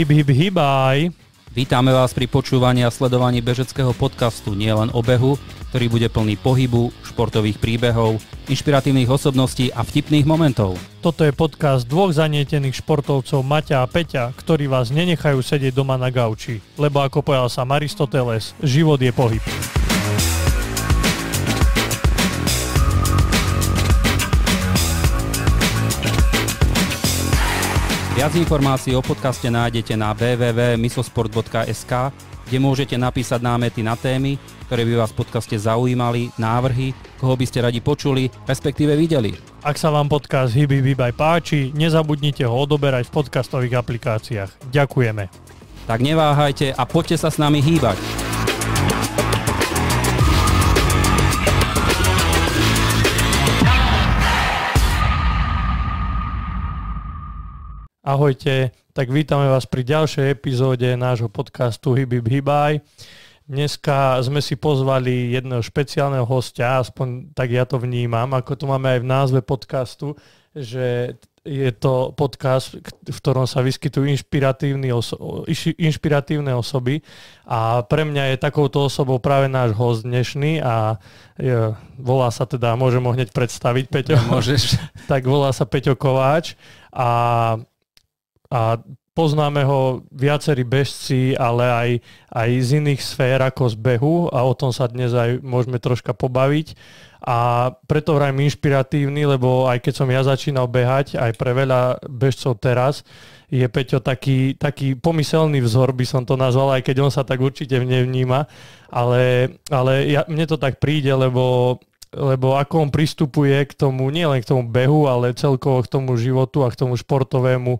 hip, hip, hibaj. Vítame vás pri počúvaní a sledovaní bežeckého podcastu Nielen o behu, ktorý bude plný pohybu, športových príbehov, inšpiratívnych osobností a vtipných momentov. Toto je podcast dvoch zanietených športovcov Maťa a Peťa, ktorí vás nenechajú sedieť doma na gauči, lebo ako povedal sa Maristoteles, život je pohyb. Viac informácií o podcaste nájdete na www.misosport.sk, kde môžete napísať námety na témy, ktoré by vás v podcaste zaujímali, návrhy, koho by ste radi počuli, respektíve videli. Ak sa vám podcast Hibi Bibaj páči, nezabudnite ho odoberať v podcastových aplikáciách. Ďakujeme. Tak neváhajte a poďte sa s nami hýbať. Ahojte, tak vítame vás pri ďalšej epizóde nášho podcastu Hibib Hibaj. Dneska sme si pozvali jedného špeciálneho hostia, aspoň tak ja to vnímam, ako to máme aj v názve podcastu, že je to podcast, v ktorom sa vyskytujú inšpiratívne osoby a pre mňa je takouto osobou práve náš host dnešný a je, volá sa teda, môžem ho hneď predstaviť, Peťo. Môžeš. tak volá sa Peťo Kováč a a poznáme ho viacerí bežci, ale aj, aj z iných sfér ako z behu a o tom sa dnes aj môžeme troška pobaviť. A preto vrajím inšpiratívny, lebo aj keď som ja začínal behať, aj pre veľa bežcov teraz, je Peťo taký, taký pomyselný vzor, by som to nazval, aj keď on sa tak určite nevníma. Ale, ale ja, mne to tak príde, lebo lebo ako on pristupuje k tomu, nielen k tomu behu, ale celkovo k tomu životu a k tomu športovému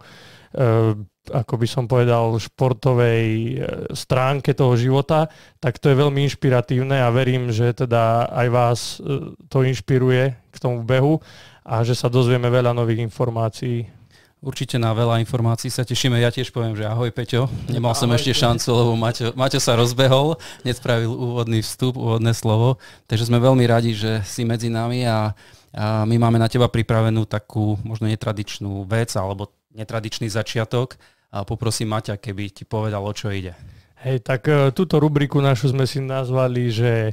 Eh, ako by som povedal, športovej eh, stránke toho života, tak to je veľmi inšpiratívne a verím, že teda aj vás eh, to inšpiruje k tomu behu a že sa dozvieme veľa nových informácií. Určite na veľa informácií sa tešíme. Ja tiež poviem, že ahoj Peťo. Nemal ahoj, som ešte šancu, lebo Maťo, Maťo sa rozbehol, nespravil úvodný vstup, úvodné slovo. Takže sme veľmi radi, že si medzi nami a, a my máme na teba pripravenú takú možno netradičnú vec alebo netradičný začiatok a poprosím Maťa, keby ti povedal, o čo ide. Hej, tak e, túto rubriku našu sme si nazvali, že e,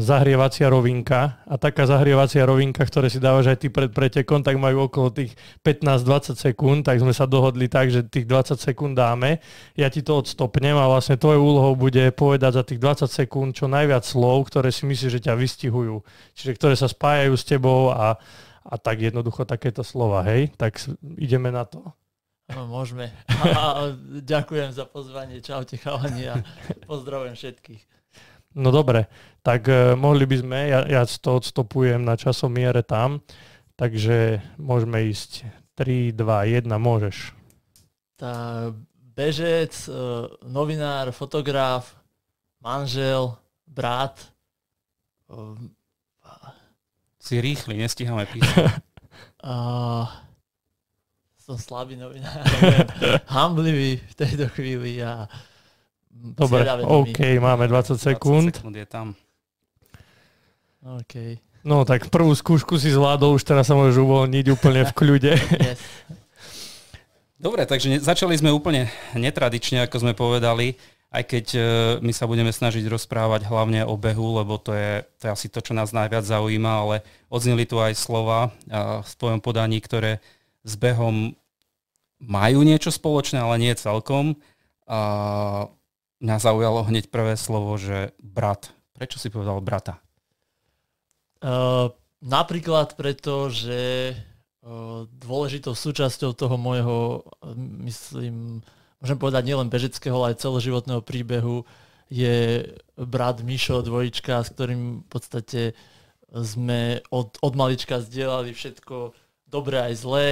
zahrievacia rovinka a taká zahrievacia rovinka, ktoré si dávaš aj ty pred pretekom, tak majú okolo tých 15-20 sekúnd, tak sme sa dohodli tak, že tých 20 sekúnd dáme. Ja ti to odstopnem a vlastne tvojou úlohou bude povedať za tých 20 sekúnd čo najviac slov, ktoré si myslíš, že ťa vystihujú, čiže ktoré sa spájajú s tebou a a tak jednoducho takéto slova, hej? Tak ideme na to. No, môžeme. A, ďakujem za pozvanie. Čaute chalani a pozdravujem všetkých. No dobre, tak uh, mohli by sme, ja, ja to odstopujem na časomiere tam, takže môžeme ísť 3, 2, 1, môžeš. Tá, bežec, uh, novinár, fotograf, manžel, brat, um, si rýchly, nestíhame písať. uh, som slabý novinár. Hamblivý v tejto chvíli a Dobre, OK, máme 20 sekúnd. 20 sekúnd je tam. OK. No tak prvú skúšku si zvládol, už teraz sa môžeš uvoľniť úplne v kľude. yes. Dobre, takže začali sme úplne netradične, ako sme povedali aj keď e, my sa budeme snažiť rozprávať hlavne o behu, lebo to je, to je asi to, čo nás najviac zaujíma, ale odzneli tu aj slova e, v svojom podaní, ktoré s behom majú niečo spoločné, ale nie celkom. A mňa zaujalo hneď prvé slovo, že brat. Prečo si povedal brata? Uh, napríklad preto, že dôležitou súčasťou toho môjho, myslím, môžem povedať nielen bežeckého, ale aj celoživotného príbehu je brat Mišo dvojička, s ktorým v podstate sme od, od malička zdieľali všetko dobré aj zlé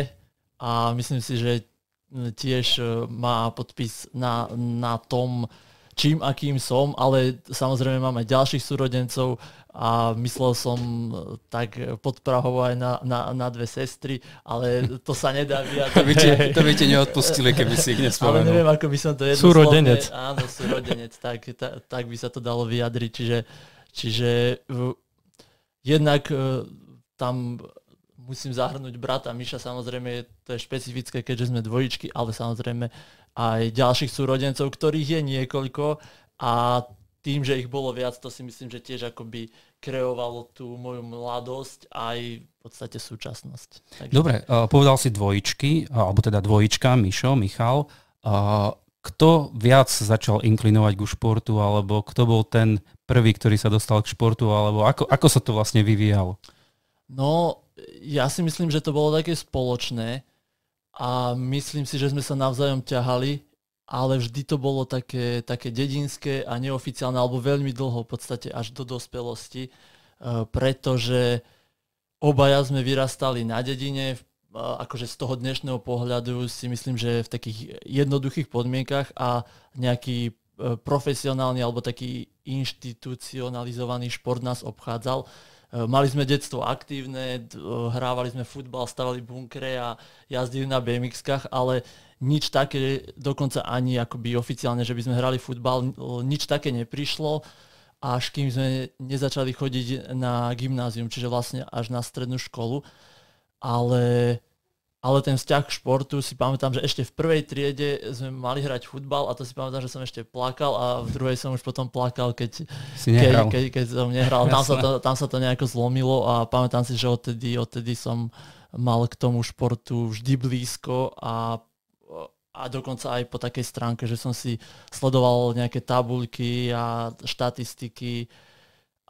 a myslím si, že tiež e, má podpis na, na tom, čím akým som, ale samozrejme mám aj ďalších súrodencov a myslel som e, tak Prahovo aj na, na, na dve sestry, ale to sa nedá vyjadriť. to, by te, to by te neodpustili, keby si ich nespomenul. Ale neviem, ako by som to jednoslovne... Súrodenec. áno, súrodenec, tak, ta, tak by sa to dalo vyjadriť. Čiže, čiže e, jednak e, tam musím zahrnúť brata. Miša samozrejme, to je špecifické, keďže sme dvojičky, ale samozrejme aj ďalších súrodencov, ktorých je niekoľko a tým, že ich bolo viac, to si myslím, že tiež akoby kreovalo tú moju mladosť aj v podstate súčasnosť. Takže... Dobre, e, povedal si dvojičky, e, alebo teda dvojička, Mišo, Michal. E, kto viac začal inklinovať ku športu, alebo kto bol ten prvý, ktorý sa dostal k športu, alebo ako, ako sa to vlastne vyvíjalo? No, ja si myslím, že to bolo také spoločné a myslím si, že sme sa navzájom ťahali, ale vždy to bolo také, také dedinské a neoficiálne, alebo veľmi dlho v podstate až do dospelosti, e, pretože obaja sme vyrastali na dedine, e, akože z toho dnešného pohľadu si myslím, že v takých jednoduchých podmienkach a nejaký e, profesionálny alebo taký inštitucionalizovaný šport nás obchádzal. Eh, mali sme detstvo aktívne, eh, hrávali sme futbal, stavali bunkre a jazdili na BMX-kách, ale nič také, dokonca ani akoby oficiálne, že by sme hrali futbal, eh, nič také neprišlo až kým sme nezačali chodiť na gymnázium, čiže vlastne až na strednú školu. Ale ale ten vzťah k športu si pamätám, že ešte v prvej triede sme mali hrať futbal a to si pamätám, že som ešte plakal a v druhej som už potom plakal, keď, si keď, keď, keď som nehral. Tam sa, to, tam sa to nejako zlomilo a pamätám si, že odtedy, odtedy som mal k tomu športu vždy blízko a a dokonca aj po takej stránke, že som si sledoval nejaké tabuľky a štatistiky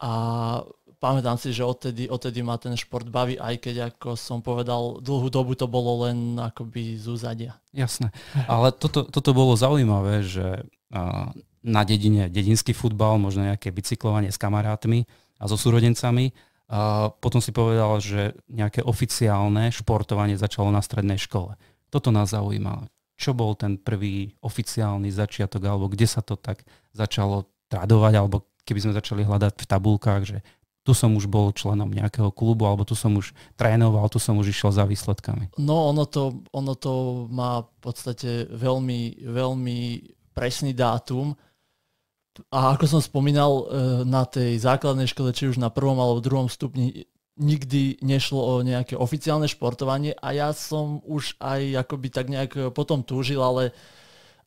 a pamätám si, že odtedy, odtedy ma ten šport baví, aj keď ako som povedal, dlhú dobu to bolo len akoby z úzadia. Jasné, ale toto, toto bolo zaujímavé, že na dedine dedinský futbal, možno nejaké bicyklovanie s kamarátmi a so súrodencami. A potom si povedal, že nejaké oficiálne športovanie začalo na strednej škole. Toto nás zaujímalo. Čo bol ten prvý oficiálny začiatok, alebo kde sa to tak začalo tradovať, alebo keby sme začali hľadať v tabulkách, že tu som už bol členom nejakého klubu, alebo tu som už trénoval, tu som už išiel za výsledkami. No ono to, ono to má v podstate veľmi, veľmi presný dátum. A ako som spomínal, e, na tej základnej škole, či už na prvom alebo druhom stupni, nikdy nešlo o nejaké oficiálne športovanie a ja som už aj akoby tak nejak potom túžil, ale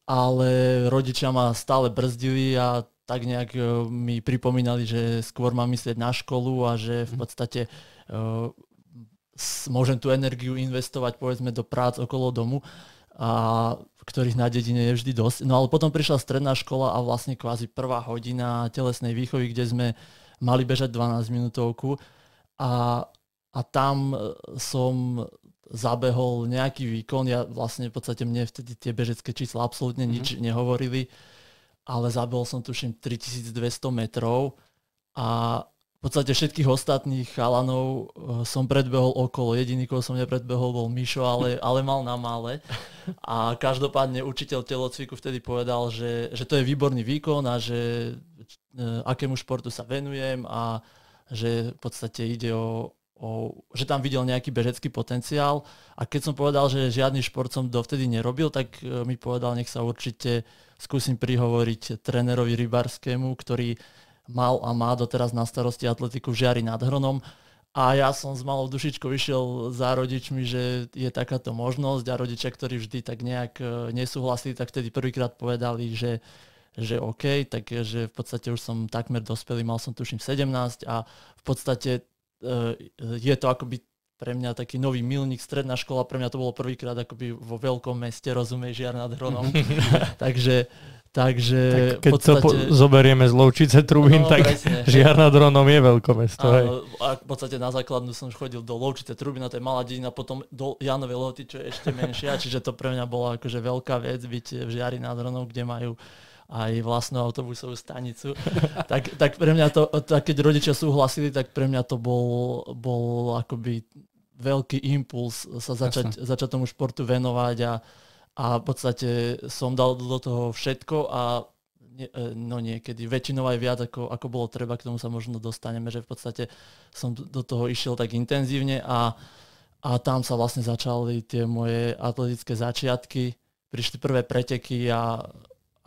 ale rodičia ma stále brzdili a tak nejak e, mi pripomínali, že skôr mám myslieť na školu a že v mhm. podstate e, môžem tú energiu investovať povedzme do prác okolo domu, a ktorých na dedine je vždy dosť. No ale potom prišla stredná škola a vlastne kvázi prvá hodina telesnej výchovy, kde sme mali bežať 12 minútovku a, a tam e, som zabehol nejaký výkon. Ja vlastne v podstate mne vtedy tie bežecké čísla absolútne mhm. nič mm-hmm. nehovorili ale zabil som tuším 3200 metrov a v podstate všetkých ostatných chalanov eh, som predbehol okolo. Jediný, koho som nepredbehol, bol Mišo, ale, ale mal na mále. A každopádne učiteľ telocviku vtedy povedal, že, že to je výborný výkon a že eh, akému športu sa venujem a že v podstate ide o, o, že tam videl nejaký bežecký potenciál a keď som povedal, že žiadny šport som dovtedy nerobil, tak e, mi povedal, nech sa určite skúsim prihovoriť trénerovi Rybarskému, ktorý mal a má doteraz na starosti atletiku v Žiari nad Hronom. A ja som s malou dušičkou išiel za rodičmi, že je takáto možnosť a rodičia, ktorí vždy tak nejak e, nesúhlasili, tak vtedy prvýkrát povedali, že že OK, takže e, v podstate už som takmer dospelý, mal som tuším 17 a v podstate Eh, je to akoby pre mňa taký nový milník, stredná škola, pre mňa to bolo prvýkrát akoby vo veľkom meste, rozumieš, žiar nad Hronom. Mhm. takže, takže tak keď podstate... to po- zoberieme z Lovčice Trubín, no, tak presne. žiar nad Hronom je veľké mesto. A, A v podstate na základnú som chodil do Lovčice Trubín, to je malá dedina, potom do Janovej Loty, čo je ešte menšia, čiže to pre mňa bola akože veľká vec byť v žiari nad Hronom, kde majú aj vlastnú autobusovú stanicu. tak, tak pre mňa to, tak keď rodičia súhlasili, tak pre mňa to bol, bol akoby veľký impuls sa začať, začať tomu športu venovať a, a v podstate som dal do toho všetko a e, no niekedy, väčšinou aj viac ako, ako bolo treba, k tomu sa možno dostaneme, že v podstate som do toho išiel tak intenzívne a, a tam sa vlastne začali tie moje atletické začiatky, prišli prvé preteky a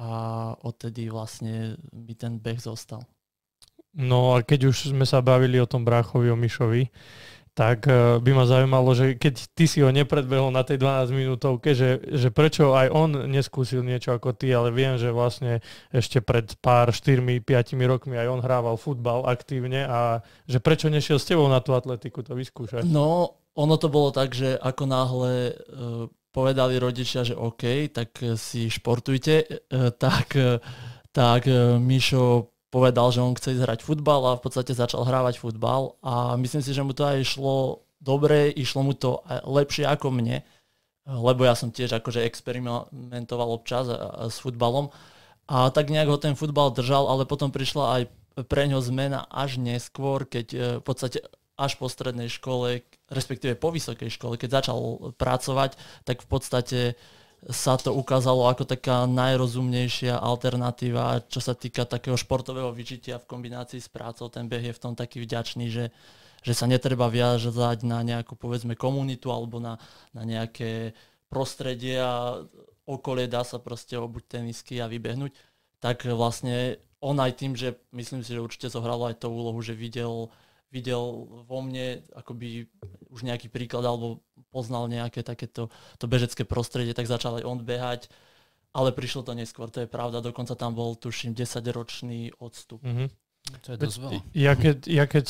a odtedy vlastne mi ten beh zostal. No a keď už sme sa bavili o tom bráchovi, o Mišovi, tak e, by ma zaujímalo, že keď ty si ho nepredbehol na tej 12 minútovke, že, že prečo aj on neskúsil niečo ako ty, ale viem, že vlastne ešte pred pár 4-5 rokmi aj on hrával futbal aktívne a že prečo nešiel s tebou na tú atletiku to vyskúšať? No, ono to bolo tak, že ako náhle uh, povedali rodičia, že OK, tak eh, si športujte, eh, tak, eh, tak Mišo povedal, že on chce ísť hrať futbal a v podstate začal hrávať futbal a myslím si, že mu to aj išlo dobre, išlo mu to lepšie ako mne, lebo ja som tiež akože experimentoval občas s futbalom a tak nejak ho ten futbal držal, ale potom prišla aj pre ňo zmena až neskôr, keď v podstate až po strednej škole, respektíve po vysokej škole, keď začal pracovať, tak v podstate sa to ukázalo ako taká najrozumnejšia alternatíva, čo sa týka takého športového vyžitia v kombinácii s prácou. Ten beh je v tom taký vďačný, že, že sa netreba viazať na nejakú povedzme komunitu alebo na, na nejaké prostredie a okolie dá sa proste obuť tenisky a vybehnúť. Tak vlastne on aj tým, že myslím si, že určite zohralo aj tú úlohu, že videl uh, videl vo mne akoby už nejaký príklad alebo poznal nejaké takéto to bežecké prostredie, tak začal aj on behať, ale prišlo to neskôr, to je pravda, dokonca tam bol, tuším, 10-ročný odstup. Mm-hmm. To je dosť veľa. Ja keď, ja keď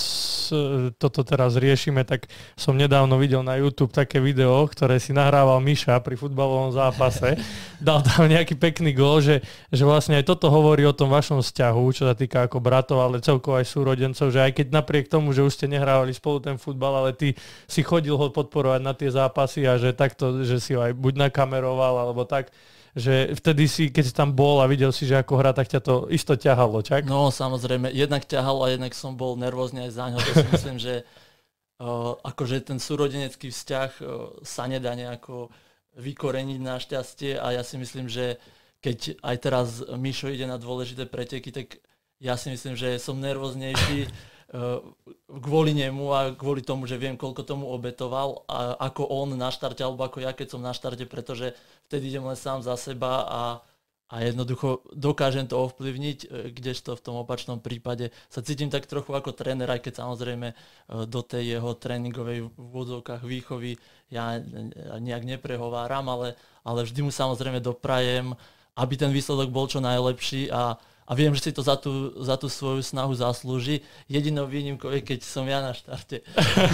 toto teraz riešime, tak som nedávno videl na YouTube také video, ktoré si nahrával Miša pri futbalovom zápase. Dal tam nejaký pekný gol, že, že vlastne aj toto hovorí o tom vašom vzťahu, čo sa týka ako bratov, ale celkovo aj súrodencov, že aj keď napriek tomu, že už ste nehrávali spolu ten futbal, ale ty si chodil ho podporovať na tie zápasy a že takto, že si ho aj buď nakameroval alebo tak, že vtedy si, keď si tam bol a videl si, že ako hra, tak ťa to isto ťahalo, čak? No, samozrejme, jednak ťahalo a jednak som bol nervózny aj za ňo, to si myslím, že uh, akože ten súrodenecký vzťah uh, sa nedá nejako vykoreniť na šťastie a ja si myslím, že keď aj teraz Mišo ide na dôležité preteky, tak ja si myslím, že som nervóznejší E, kvôli nemu a kvôli tomu, že viem, koľko tomu obetoval a ako on na štarte, alebo ako ja, keď som na štarte, pretože vtedy idem len sám za seba a, a jednoducho dokážem to ovplyvniť, e, kdežto v tom opačnom prípade sa cítim tak trochu ako tréner, aj keď samozrejme e, do tej jeho tréningovej vodovkách výchovy ja nejak neprehováram, ale, ale vždy mu samozrejme doprajem, aby ten výsledok bol čo najlepší a a viem, že si to za tú, za tú svoju snahu zaslúži. Jedinou výnimkou je, keď som ja na štarte.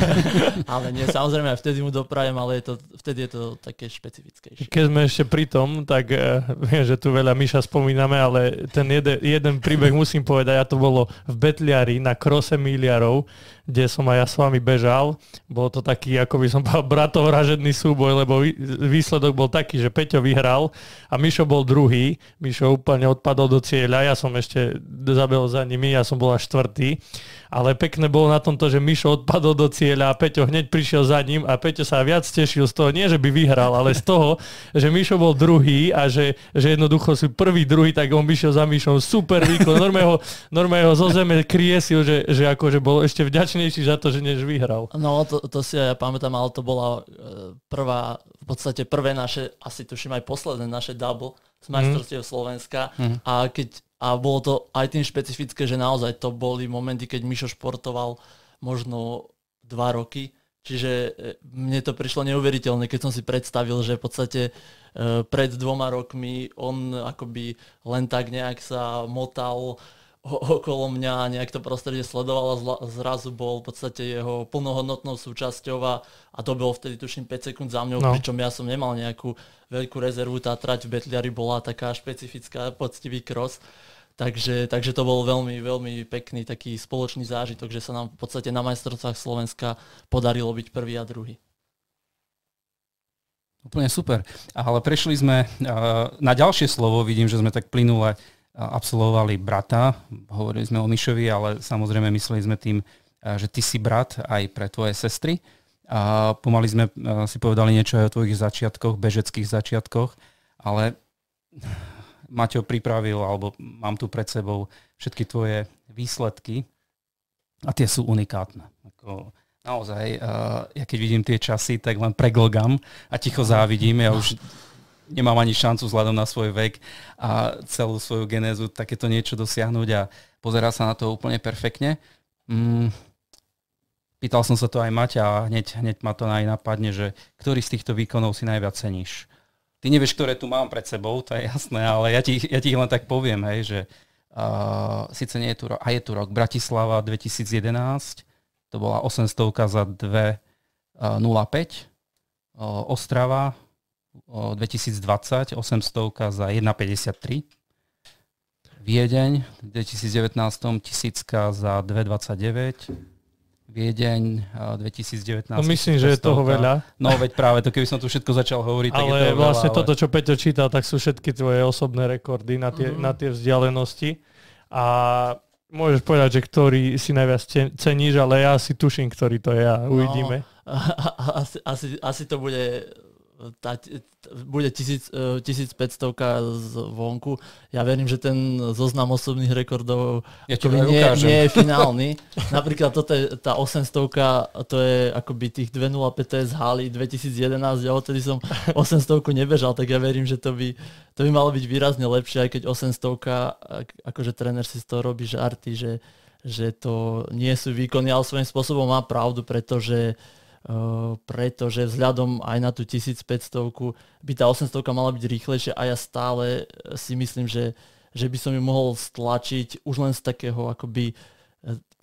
ale nie, samozrejme aj vtedy mu doprajem, ale je to, vtedy je to také špecifickejšie. Keď sme ešte pri tom, tak uh, viem, že tu veľa Miša spomíname, ale ten jeden, jeden príbeh musím povedať, a to bolo v Betliari na krose miliarov, kde som aj ja s vami bežal. Bolo to taký, ako by som povedal, bratovražedný súboj, lebo výsledok bol taký, že Peťo vyhral a Mišo bol druhý. Mišo úplne odpadol do cieľa, ja som som ešte zabehol za nimi, ja som bol až štvrtý. Ale pekné bolo na tomto, že Mišo odpadol do cieľa a Peťo hneď prišiel za ním a Peťo sa viac tešil z toho, nie že by vyhral, ale z toho, že Mišo bol druhý a že, že jednoducho si prvý, druhý, tak on vyšiel za Mišom super výkon. Normého, normého zo zeme kriesil, že, že akože bol ešte vďačnejší za to, že než vyhral. No to, to si ja pamätám, ale to bola e, prvá, v podstate prvé naše, asi tuším aj posledné naše double z majstrovstiev mm. Slovenska. Mm. A keď a bolo to aj tým špecifické, že naozaj to boli momenty, keď Mišo športoval možno dva roky, čiže e, mne to prišlo neuveriteľné, keď som si predstavil, že v podstate e, pred dvoma rokmi on akoby len tak nejak sa motal okolo mňa a nejak to prostredie sledoval a zrazu bol v podstate jeho plnohodnotnou súčasťou a, a bol vtedy tuším 5 sekúnd za mňou, no. pričom ja som nemal nejakú veľkú rezervu, tá trať v Betliari bola taká špecifická, poctivý kros. Takže, takže to bol veľmi, veľmi pekný taký spoločný zážitok, že sa nám v podstate na majstrovstvách Slovenska podarilo byť prvý a druhý. Úplne super. Ale prešli sme eh, na ďalšie slovo, vidím, že sme tak plynule absolvovali brata, hovorili sme o Mišovi, ale samozrejme mysleli sme tým, eh, že ty si brat aj pre tvoje sestry. A pomaly sme eh, si povedali niečo aj o tvojich začiatkoch, bežeckých začiatkoch, ale Maťo pripravil, alebo mám tu pred sebou všetky tvoje výsledky a tie sú unikátne. Ako, naozaj, eh, ja keď vidím tie časy, tak len preglgam a ticho závidím. Ja už nemám ani šancu vzhľadom na svoj vek a celú svoju genézu takéto niečo dosiahnuť a pozerá sa na to úplne perfektne. Mm, pýtal som sa to aj Maťa a hneď, hneď ma to aj napadne, že ktorý z týchto výkonov si najviac ceníš. Ty nevieš, ktoré tu mám pred sebou, to je jasné, ale ja ti, ja ti len tak poviem, hej, že uh, síce nie je tu rok, a je tu rok Bratislava 2011, to bola 800 za 2,05, uh, Ostrava 2020 800 za 1,53. Viedeň v 2019 1000 za 2,29. Viedeň 2019. No myslím, že je toho veľa. No veď práve to, keby som tu všetko začal hovoriť, tak ale je toho vlastne veľa, toto, čo Peťo čítal, tak sú všetky tvoje osobné rekordy na tie, mm-hmm. na tie vzdialenosti. A môžeš povedať, že ktorý si najviac ceníš, ale ja si tuším, ktorý to je a no, uvidíme. No, asi, asi, asi to bude tá, bude 1500 e, vonku. Ja verím, že ten zoznam osobných rekordov ja nie, nie je finálny. Napríklad toto je, tá 800 to je akoby tých 2.05 z haly 2011. Ja odtedy som 800 nebežal, tak ja verím, že to by, to by malo byť výrazne lepšie, aj keď 800 akože tréner si z toho robí žarty, že, že to nie sú výkony, ale svojím spôsobom má pravdu, pretože uh, pretože vzhľadom aj na tú 1500 by tá 800 mala byť rýchlejšia a ja stále e, si myslím, že, že by som ju mohol stlačiť už len z takého akoby e,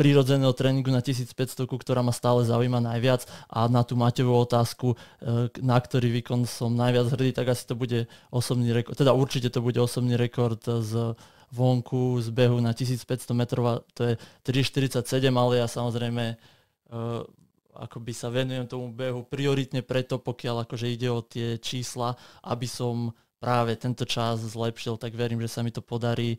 prírodzeného tréningu na 1500, ktorá ma stále zaujíma najviac a na tú Matevú otázku, e, na ktorý výkon som najviac hrdý, tak asi to bude osobný rekord, teda určite to bude osobný rekord z vonku z behu na 1500 metrov, to je 3,47, ale ja samozrejme akoby sa venujem tomu behu prioritne preto, pokiaľ akože ide o tie čísla, aby som práve tento čas zlepšil, tak verím, že sa mi to podarí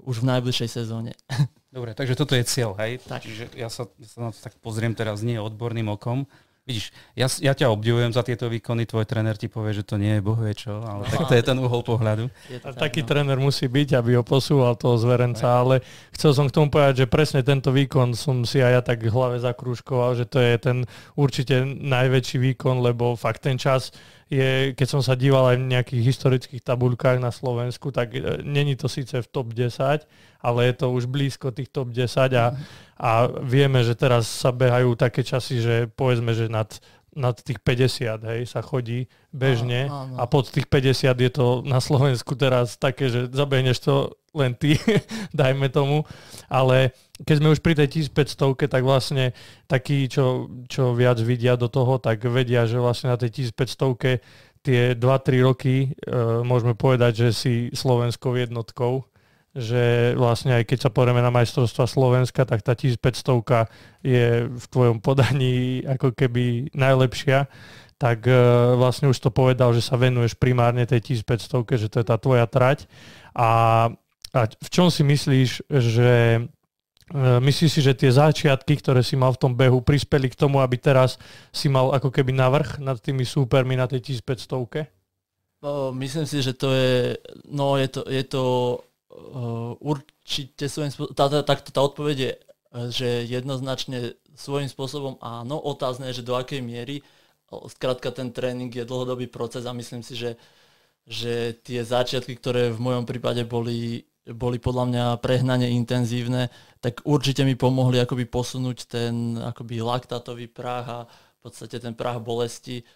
už v najbližšej sezóne. Dobre, takže toto je cieľ, hej? Tak. Čiže ja sa, ja sa na to tak pozriem teraz nie odborným okom, Vidíš, ja, ja ťa obdivujem za tieto výkony, tvoj tréner ti povie, že to nie je bohuje čo, ale no, tak to je ten uhol pohľadu. Tak, taký no. tréner musí byť, aby ho posúval toho zverenca, ale chcel som k tomu povedať, že presne tento výkon som si aj ja tak v hlave zakrúškoval, že to je ten určite najväčší výkon, lebo fakt ten čas je, keď som sa díval aj v nejakých historických tabuľkách na Slovensku, tak e, není to síce v top 10, ale je to už blízko tých top 10 a, mhm. a vieme, že teraz sa behajú také časy, že povedzme, že nad, nad tých 50 hej, sa chodí bežne áno, áno. a pod tých 50 je to na Slovensku teraz také, že zabehneš to len ty, dajme tomu. Ale keď sme už pri tej 1500, tak vlastne takí, čo, čo viac vidia do toho, tak vedia, že vlastne na tej 1500 tie 2-3 roky e, môžeme povedať, že si Slovenskou jednotkou že vlastne aj keď sa pozrieme na majstrovstva Slovenska, tak tá 1500 je v tvojom podaní ako keby najlepšia tak e, vlastne už to povedal, že sa venuješ primárne tej 1500, že to je tá tvoja trať a a v čom si myslíš, že e, myslíš si, že tie začiatky, ktoré si mal v tom behu, prispeli k tomu, aby teraz si mal ako keby navrh nad tými súpermi na tej 1500 No, myslím si, že to je, no je to, je to uh, určite svojím spôsobom, tá, tá, tá, tá odpoveď je, že jednoznačne svojím spôsobom áno, otázne je, že do akej miery, zkrátka ten tréning je dlhodobý proces a myslím si, že, že tie začiatky, ktoré v mojom prípade boli boli podľa mňa prehnane intenzívne, tak určite mi pomohli akoby posunúť ten akoby laktátový práh a v podstate ten práh bolesti eh,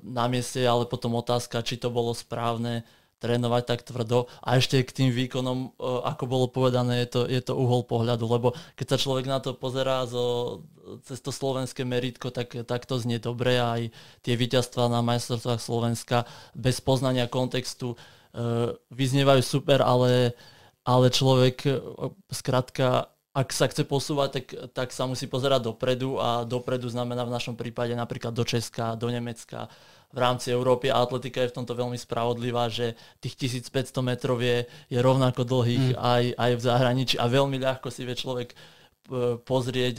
na mieste, ale potom otázka, či to bolo správne trénovať tak tvrdo a ešte k tým výkonom, eh, ako bolo povedané, je to, je to uhol pohľadu, lebo keď sa človek na to pozerá zo, cez to slovenské meritko, tak, tak to znie dobre aj tie víťazstva na majstrovstvách Slovenska bez poznania kontextu uh, Eh, vyznievajú super, ale, ale človek eh, zkrátka ak sa chce posúvať, tak, tak sa musí pozerať dopredu a dopredu znamená v našom prípade napríklad do Česka, do Nemecka, v rámci Európy a atletika je v tomto veľmi spravodlivá, že tých 1500 metrov je, je rovnako dlhých mm. aj, aj v zahraničí a veľmi ľahko si vie človek eh, pozrieť,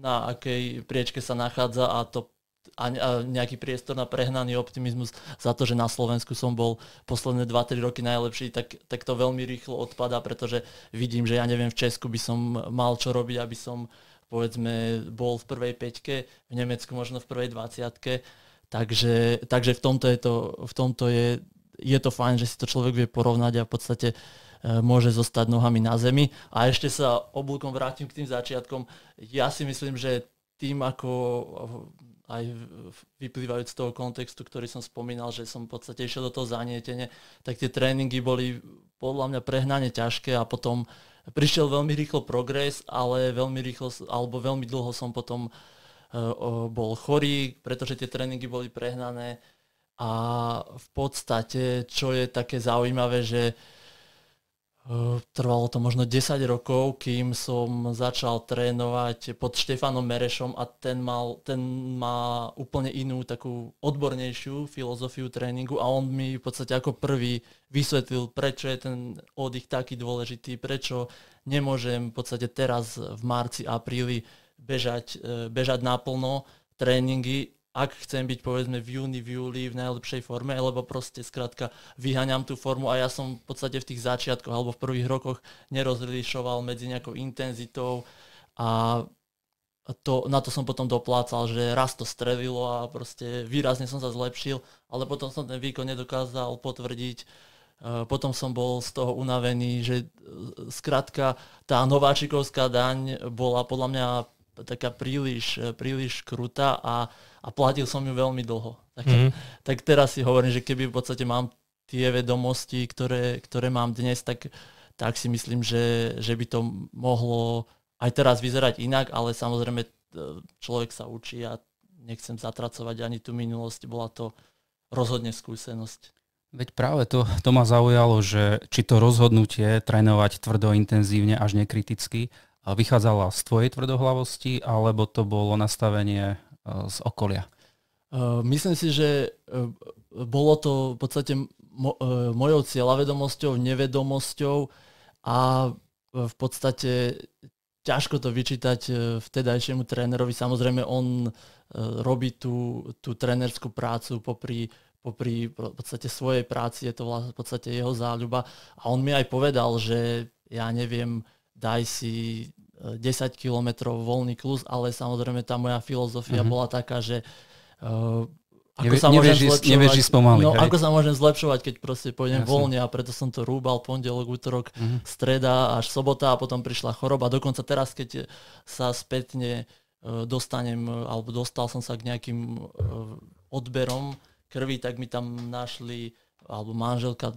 na akej priečke sa nachádza a to a nejaký priestor na prehnaný optimizmus za to, že na Slovensku som bol posledné 2-3 roky najlepší, tak, tak to veľmi rýchlo odpadá, pretože vidím, že ja neviem, v Česku by som mal čo robiť, aby som povedzme bol v prvej peťke, v Nemecku možno v prvej 20 takže, takže v tomto, je to, v tomto je, je to fajn, že si to človek vie porovnať a v podstate e, môže zostať nohami na zemi. A ešte sa oblúkom vrátim k tým začiatkom. Ja si myslím, že tým, ako aj vyplývajúc z toho kontextu, ktorý som spomínal, že som v podstate išiel do toho zanietenie, tak tie tréningy boli podľa mňa prehnane ťažké a potom prišiel veľmi rýchlo progres, ale veľmi rýchlo, alebo veľmi dlho som potom e, bol chorý, pretože tie tréningy boli prehnané a v podstate, čo je také zaujímavé, že Trvalo to možno 10 rokov, kým som začal trénovať pod Štefanom Merešom a ten, mal, ten má úplne inú, takú odbornejšiu filozofiu tréningu a on mi v podstate ako prvý vysvetlil, prečo je ten oddych taký dôležitý, prečo nemôžem v podstate teraz v marci, apríli bežať, e, bežať naplno tréningy, ak chcem byť povedzme v júni, v júli v najlepšej forme, lebo proste skrátka vyhaňam tú formu a ja som v podstate v tých začiatkoch alebo v prvých rokoch nerozlišoval medzi nejakou intenzitou a to, na to som potom doplácal, že raz to strelilo a proste výrazne som sa zlepšil, ale potom som ten výkon nedokázal potvrdiť e, potom som bol z toho unavený, že e, skrátka tá nováčikovská daň bola podľa mňa taká príliš, príliš krutá a uh, a platil som ju veľmi dlho. Tak, mm. tak teraz si hovorím, že keby v podstate mám tie vedomosti, ktoré, ktoré mám dnes, tak, tak si myslím, že, že by to mohlo aj teraz vyzerať inak, ale samozrejme človek sa učí a nechcem zatracovať ani tú minulosť, bola to rozhodne skúsenosť. Veď práve to, to ma zaujalo, že či to rozhodnutie trénovať tvrdo, intenzívne až nekriticky vychádzala z tvojej tvrdohlavosti, alebo to bolo nastavenie z okolia? Myslím si, že bolo to v podstate mojou cieľavedomosťou, nevedomosťou a e, v podstate ťažko to vyčítať e, vtedajšiemu trénerovi. Samozrejme, on e, robí tú, tú trénerskú prácu popri, popri v podstate svojej práci, je to v podstate jeho záľuba. A on mi aj povedal, že ja neviem, daj si 10 km voľný klus, ale samozrejme tá moja filozofia mm-hmm. bola taká, že uh, ako Nevie, sa môžem nevieš, zlepšovať, nevieš pomaly, no, ako sa môžem zlepšovať, keď proste pôjdem Jasne. voľne a preto som to rúbal pondelok, útorok, mm-hmm. streda až sobota a potom prišla choroba. Dokonca teraz, keď sa spätne uh, dostanem, alebo dostal som sa k nejakým uh, odberom krvi, tak mi tam našli alebo manželka e,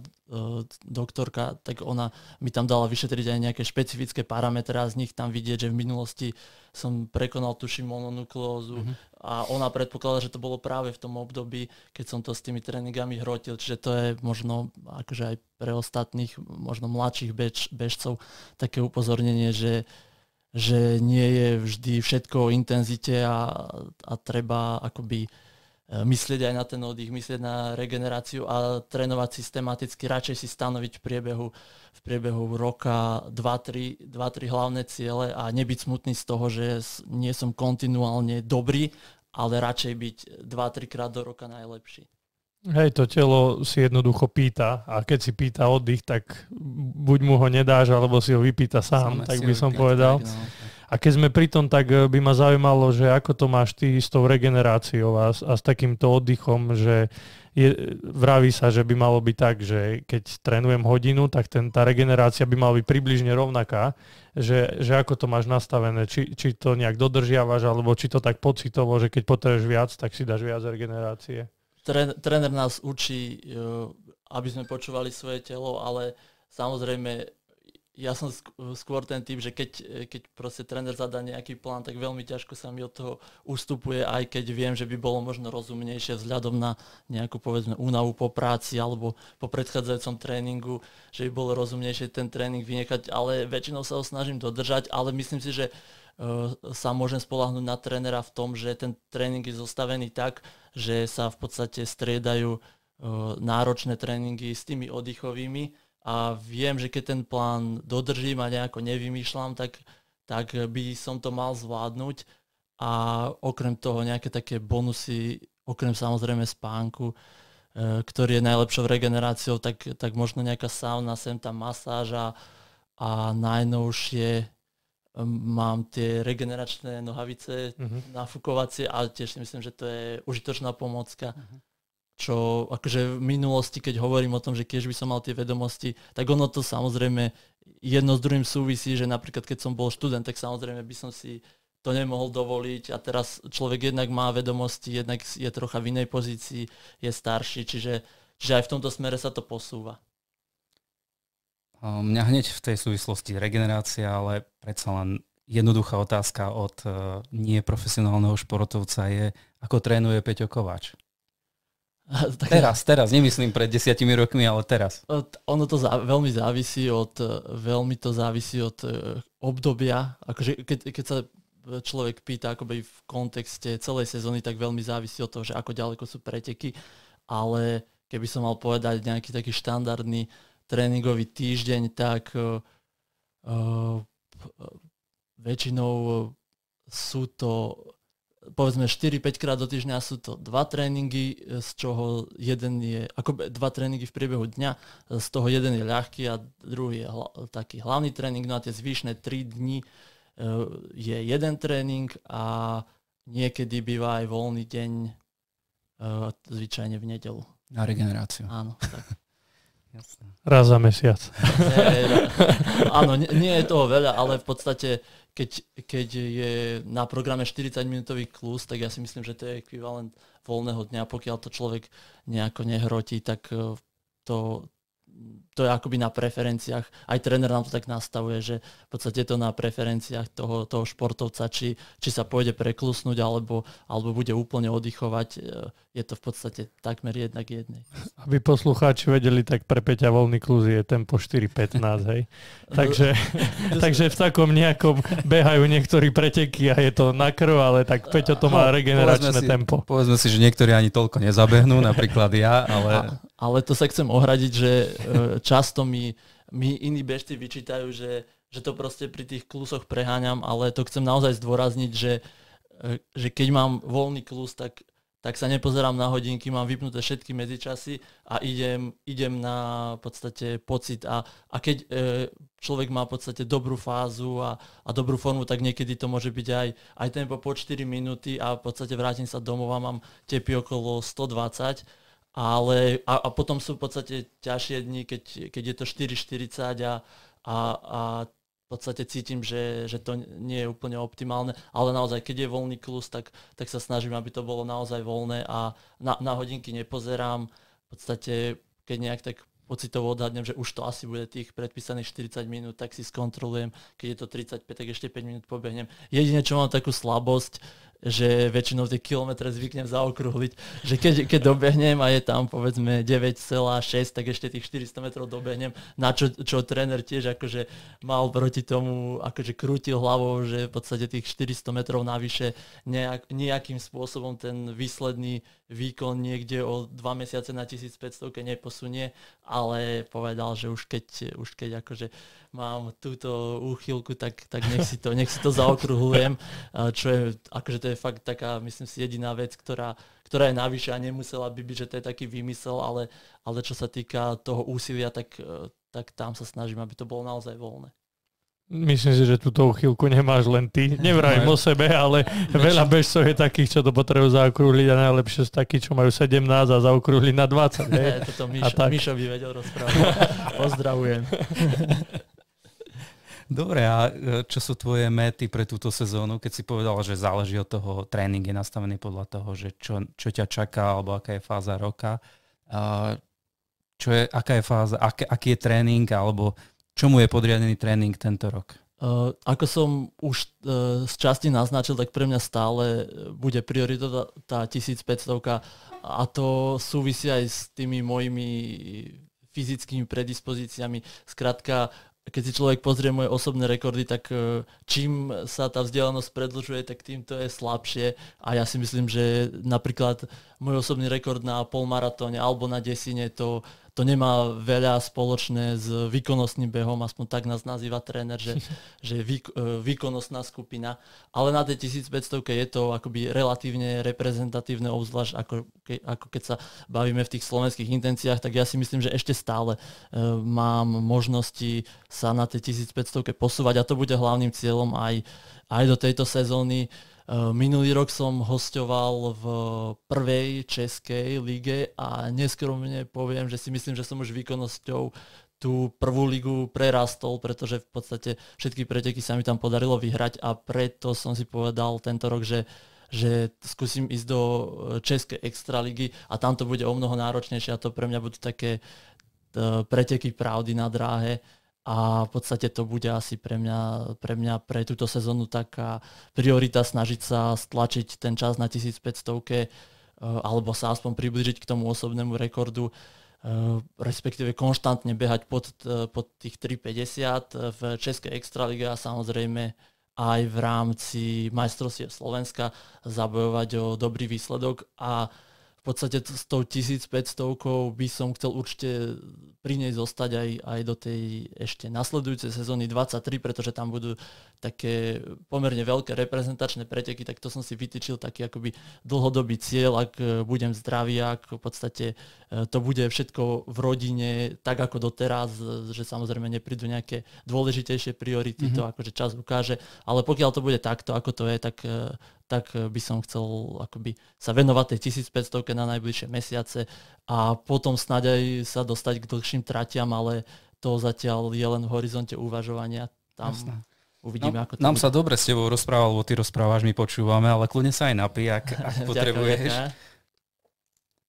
doktorka, tak ona mi tam dala vyšetriť aj nejaké špecifické parametre a z nich tam vidieť, že v minulosti som prekonal tuším mononukleózu mm-hmm. a ona predpokladala, že to bolo práve v tom období, keď som to s tými tréningami hrotil, čiže to je možno akože aj pre ostatných, možno mladších bež, bežcov také upozornenie, že že nie je vždy všetko o intenzite a, a treba akoby uh, E, myslieť aj na ten oddych, myslieť na regeneráciu a trénovať systematicky, radšej si stanoviť v priebehu, v priebehu roka 2-3 hlavné ciele a nebyť smutný z toho, že nie som kontinuálne dobrý, ale radšej byť 2-3 krát do roka najlepší. Hej, to telo si jednoducho pýta a keď si pýta oddych, tak buď mu ho nedáš, alebo si ho vypýta sám, Same tak by som vypýta, povedal. Tak, no, a keď sme pri tom, tak eh, by ma zaujímalo, že ako to máš ty s tou regeneráciou a, a s takýmto oddychom, že je, vraví sa, že by malo byť tak, že keď trénujem hodinu, tak ten, tá regenerácia by mala byť približne rovnaká, že, že ako to máš nastavené, či, či to nejak dodržiavaš, alebo či to tak pocitovo, že keď potrebuješ viac, tak si dáš viac regenerácie. tréner nás učí, eh, aby sme počúvali svoje telo, ale samozrejme ja som skôr ten typ, že keď, keď proste tréner zadá nejaký plán, tak veľmi ťažko sa mi od toho ustupuje, aj keď viem, že by bolo možno rozumnejšie vzhľadom na nejakú povedzme únavu po práci alebo po predchádzajúcom tréningu, že by bolo rozumnejšie ten tréning vynechať, ale väčšinou sa ho snažím dodržať, ale myslím si, že e, sa môžem spolahnúť na trénera v tom, že ten tréning je zostavený tak, že sa v podstate striedajú e, náročné tréningy s tými oddychovými a viem, že keď ten plán dodržím a nejako nevymýšľam, tak, tak by som to mal zvládnuť a okrem toho nejaké také bonusy, okrem samozrejme spánku, e, ktorý je najlepšou regeneráciou, tak, tak možno nejaká sauna, sem tam masáža a najnovšie mám tie regeneračné nohavice uh-huh. Mhm. nafúkovacie a tiež si myslím, že to je užitočná pomocka. Uh-huh čo akože v minulosti, keď hovorím o tom, že keď by som mal tie vedomosti, tak ono to samozrejme jedno s druhým súvisí, že napríklad keď som bol študent, tak samozrejme by som si to nemohol dovoliť a teraz človek jednak má vedomosti, jednak je trocha v inej pozícii, je starší, čiže, čiže aj v tomto smere sa to posúva. Ehm, mňa hneď v tej súvislosti regenerácia, ale predsa len jednoduchá otázka od eh, neprofesionálneho športovca je, ako trénuje Peťo Kovač? Tak, teraz, teraz, nemyslím pred desiatimi rokmi, ale teraz. Ono to zá, veľmi závisí od, veľmi to závisí od e, obdobia. Akože keď, keď sa človek pýta akoby v kontexte celej sezóny, tak veľmi závisí od toho, že ako ďaleko sú preteky, ale keby som mal povedať nejaký taký štandardný tréningový týždeň, tak uh, uh, väčšinou sú to povedzme 4-5 krát do týždňa sú to dva tréningy, e, z čoho jeden je, ako dva tréningy v priebehu dňa, e, z toho jeden je ľahký a druhý je hla, taký hlavný tréning, no a tie zvyšné 3 dni e, je jeden tréning a niekedy býva aj voľný deň, zvyčajne v nedelu. Na regeneráciu. Áno, tak. Jasne. Raz za mesiac. Nie, áno, nie, nie je toho veľa, ale v podstate keď, keď je na programe 40-minútový klus, tak ja si myslím, že to je ekvivalent voľného dňa. Pokiaľ to človek nejako nehrotí, tak eh, to to je akoby na preferenciách. Aj tréner nám to tak nastavuje, že v podstate je to na preferenciách toho, toho športovca, či, či sa pôjde preklusnúť, alebo, alebo bude úplne oddychovať. E, je to v podstate takmer jednak jednej. Aby poslucháči vedeli, tak pre Peťa voľný kluz je tempo 4.15, hej? Takže, takže v takom nejakom behajú niektorí preteky a je to na krv, ale tak Peťo to má regeneračné povedzme si, tempo. Povedzme si, že niektorí ani toľko nezabehnú, napríklad ja, ale... A, ale to sa chcem ohradiť, že e, často mi, mi iní bežci vyčítajú, že, že to proste pri tých klusoch preháňam, ale to chcem naozaj zdôrazniť, že, e, že keď mám voľný klus, tak, tak sa nepozerám na hodinky, mám vypnuté všetky medzičasy a idem, idem na podstate pocit. A, a keď e, človek má v podstate dobrú fázu a, a dobrú formu, tak niekedy to môže byť aj, aj tempo po 4 minúty a v podstate vrátim sa domov a mám tepy okolo 120 ale, a, a potom sú v podstate ťažšie dni, keď, keď je to 4,40 a, a, a v podstate cítim, že, že to nie je úplne optimálne, ale naozaj, keď je voľný klus, tak, tak sa snažím, aby to bolo naozaj voľné a na, na hodinky nepozerám. V podstate, keď nejak tak pocitovo odhadnem, že už to asi bude tých predpísaných 40 minút, tak si skontrolujem. Keď je to 35, tak ešte 5 minút pobehnem. Jedine, čo mám takú slabosť, že väčšinou tie kilometre zvyknem zaokrúhliť, že keď, keď dobehnem a je tam povedzme 9,6, tak ešte tých 400 metrov dobehnem, na čo, čo tréner tiež akože mal proti tomu, akože krútil hlavou, že v podstate tých 400 metrov navyše nejak, nejakým spôsobom ten výsledný výkon niekde o 2 mesiace na 1500 neposunie, ale povedal, že už keď, už keď akože mám túto úchylku, tak, tak nech si to, nech si to zaokrúhujem, čo je, akože to je je fakt taká, myslím si, jediná vec, ktorá, ktorá je navyše a nemusela by byť, že to je taký výmysel, ale, ale čo sa týka toho úsilia, tak, e, tak tam sa snažím, aby to bolo naozaj voľné. Myslím si, že túto uchylku nemáš len ty. Nevrajím o sebe, ale veľa bežcov je takých, čo to potrebujú zaokrúhliť a najlepšie sú takí, čo majú 17 a zaokrúhli na 20. Ne? Toto Mišo, a tak... Mišo by vedel rozprávať. Pozdravujem. Dobre, a e, čo sú tvoje mety pre túto sezónu, keď si povedal, že záleží od toho, tréning je nastavený podľa toho, že čo, čo ťa čaká, alebo aká je fáza roka. Čo je, aká je fáza, ak, aký je tréning, alebo čomu je podriadený tréning tento rok? Uh, ako som už uh, z časti naznačil, tak pre mňa stále bude priorita tá 1500 a to súvisí aj s tými mojimi fyzickými predispozíciami. Skrátka, keď si človek pozrie moje osobné rekordy, tak e, čím sa tá vzdialenosť predlžuje, tak tým to je slabšie. A ja si myslím, že napríklad môj osobný rekord na polmaratóne alebo na desine to to nemá veľa spoločné s výkonnostným behom, aspoň tak nás nazýva tréner, že, že je výk, e, výkonnostná skupina. Ale na tej 1500 je to akoby relatívne reprezentatívne, obzvlášť ako, ke, ako keď sa bavíme v tých slovenských intenciách, tak ja si myslím, že ešte stále uh, mám možnosti sa na tej 1500 posúvať a to bude hlavným cieľom aj, aj do tejto sezóny. Uh, Eh, minulý rok som hostoval v prvej českej lige a neskromne poviem, že si myslím, že som už výkonnosťou tú prvú ligu prerastol, pretože v podstate všetky preteky sa mi tam podarilo vyhrať a preto som si povedal tento rok, že že skúsim ísť do eh, Českej extraligy a tam to bude o mnoho náročnejšie a to pre mňa budú také eh, preteky pravdy na dráhe, a v podstate to bude asi pre mňa, pre mňa pre túto sezónu taká priorita snažiť sa stlačiť ten čas na 1500 eh, alebo sa aspoň približiť k tomu osobnému rekordu eh, respektíve konštantne behať pod, eh, pod tých 3,50 v Českej extralíge a samozrejme aj v rámci majstrovstiev Slovenska zabojovať o dobrý výsledok a v podstate s tou 1500 by som chcel určite pri nej zostať aj, aj do tej ešte nasledujúcej sezóny 23, pretože tam budú také pomerne veľké reprezentačné preteky, tak to som si vytýčil taký akoby dlhodobý cieľ, ak e, budem zdravý, ak v podstate e, to bude všetko v rodine tak ako doteraz, e, že samozrejme neprídu nejaké dôležitejšie priority, mm-hmm. to mhm. akože čas ukáže, ale pokiaľ to bude takto, ako to je, tak tak eh, by som chcel akoby sa venovať tej 1500 na najbližšie mesiace a potom snáď aj sa dostať k dlhším tratiam, ale to zatiaľ je len v horizonte uvažovania. Tam Jasne. uvidíme, no, ako to Nám bude. sa dobre s tebou rozprával, lebo ty rozprávaš, my počúvame, ale kľudne sa aj napí, ak, ak potrebuješ. Ďakujem.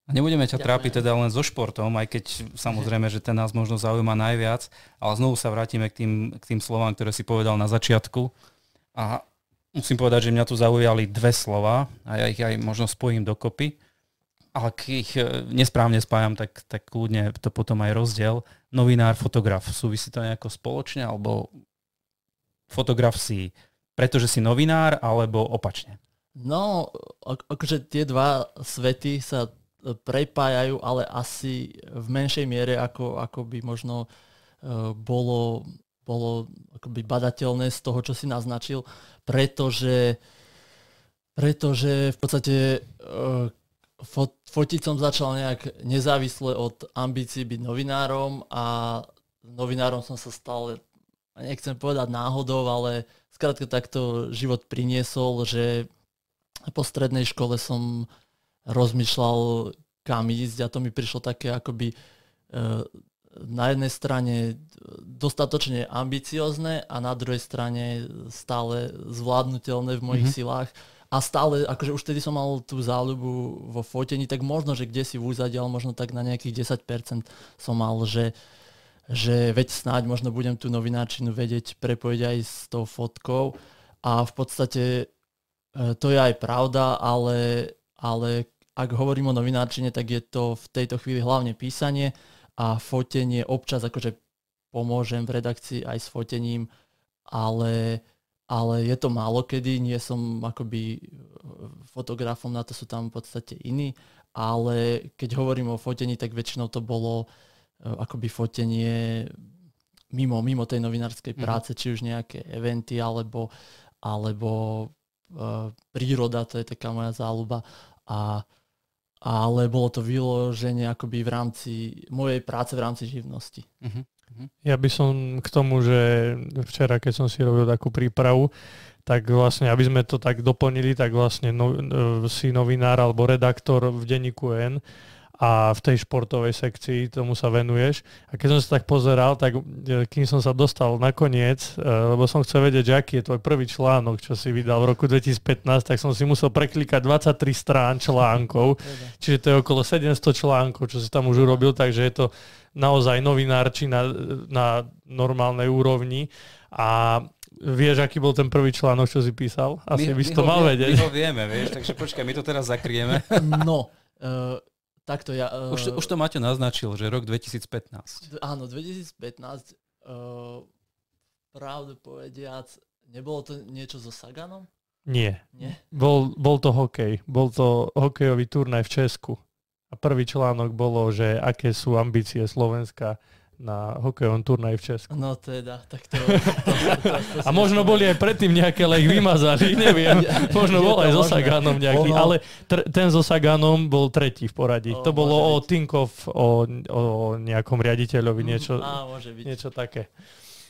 A nebudeme ťa trápiť teda len so športom, aj keď samozrejme, že ten nás možno zaujíma najviac, ale znovu sa vrátime k tým, k tým slovám, ktoré si povedal na začiatku. A musím povedať, že mňa tu zaujali dve slova a ja ich aj možno spojím dokopy. Ale ak ich e, nesprávne spájam, tak, tak kľudne to potom aj rozdiel. Novinár, fotograf, súvisí to nejako spoločne alebo fotograf si, pretože si novinár alebo opačne? No, akože tie dva svety sa e, prepájajú, ale asi v menšej miere, ako, ako by možno e, bolo, bolo akoby badateľné z toho, čo si naznačil, pretože, pretože v podstate uh, fot, fotiť som začal nejak nezávisle od ambícií byť novinárom a novinárom som sa stal, nechcem povedať náhodou, ale skrátka takto život priniesol, že po strednej škole som rozmýšľal, kam ísť a to mi prišlo také akoby uh, na jednej strane dostatočne ambiciozne a na druhej strane stále zvládnutelné v mojich mm-hmm. silách. A stále, akože už vtedy som mal tú záľubu vo fotení, tak možno, že kde si v úzade, ale možno tak na nejakých 10% som mal, že, že veď snáď možno budem tú novináčinu vedieť prepojiť aj s tou fotkou. A v podstate e, to je aj pravda, ale, ale ak hovorím o novináčine, tak je to v tejto chvíli hlavne písanie a fotenie občas akože pomôžem v redakcii aj s fotením, ale, ale je to málo kedy, nie som akoby e, fotografom, na to sú tam v podstate iní, ale keď hovorím o fotení, tak väčšinou to bolo e, akoby fotenie mimo, mimo tej novinárskej mhm. práce, mm. či už nejaké eventy alebo, alebo e, príroda, to je taká moja záľuba a ale bolo to vyloženie akoby v rámci mojej práce v rámci živnosti. Mhm, mhm. Ja by som k tomu, že včera, keď som si robil takú prípravu, tak vlastne, aby sme to tak doplnili, tak vlastne no, e, si novinár alebo redaktor v denníku N a v tej športovej sekcii tomu sa venuješ. A keď som sa tak pozeral, tak e, kým som sa dostal nakoniec, e, lebo som chcel vedieť, že aký je tvoj prvý článok, čo si vydal v roku 2015, tak som si musel preklikať 23 strán článkov, čiže to je okolo 700 článkov, čo si tam už urobil, takže je to naozaj novinárči na, na normálnej úrovni. A Vieš, aký bol ten prvý článok, čo si písal? Asi my, by si to mal vie, vedieť. My ho vieme, vieš, takže počkaj, my to teraz zakrieme. No, uh, Takto ja... Uh, už, to, už to Maťo naznačil, že rok 2015. Áno, 2015. Uh, eh, pravdu povediac, nebolo to niečo so Saganom? Nie. Nie. Bol, bol to hokej. Bol to hokejový turnaj v Česku. A prvý článok bolo, že aké sú ambície Slovenska na hokejovom turnaji v Česku. No teda, tak to... to, to, to, to a možno boli aj predtým nejaké, ale ich vymazali, neviem. Možno bol aj so Saganom nejaký, ono... ale tr- ten so Saganom bol tretí v poradí. O, to bolo o Tinkov, o, o nejakom riaditeľovi, mhm. niečo, niečo také.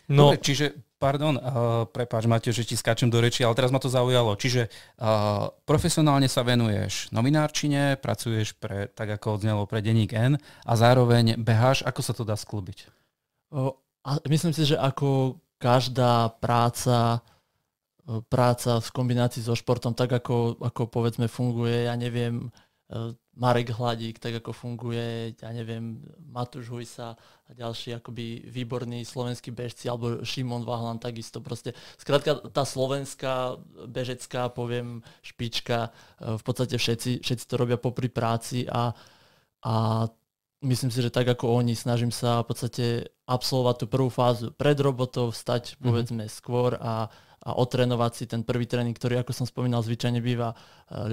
No, Dobre, čiže, pardon, uh, prepáč Matej, že ti skáčem do reči, ale teraz ma to zaujalo. Čiže uh, profesionálne sa venuješ novinárčine, pracuješ pre, tak ako odznelo pre denník N a zároveň beháš, ako sa to dá sklúbiť? Uh, a myslím si, že ako každá práca práca v kombinácii so športom, tak ako, ako povedzme funguje, ja neviem, eh, Marek Hladík, tak ako funguje, ja neviem, Matúš Hujsa a ďalší akoby výborní slovenskí bežci, alebo Šimon Vahlan takisto. Proste, skrátka tá slovenská bežecká, poviem, špička, e, v podstate všetci, všetci to robia popri práci a, a myslím si, že tak ako oni, snažím sa v podstate absolvovať tú prvú fázu pred robotou, vstať mm-hmm. povedzme skôr a a otrénovať si ten prvý tréning, ktorý, ako som spomínal, zvyčajne býva e,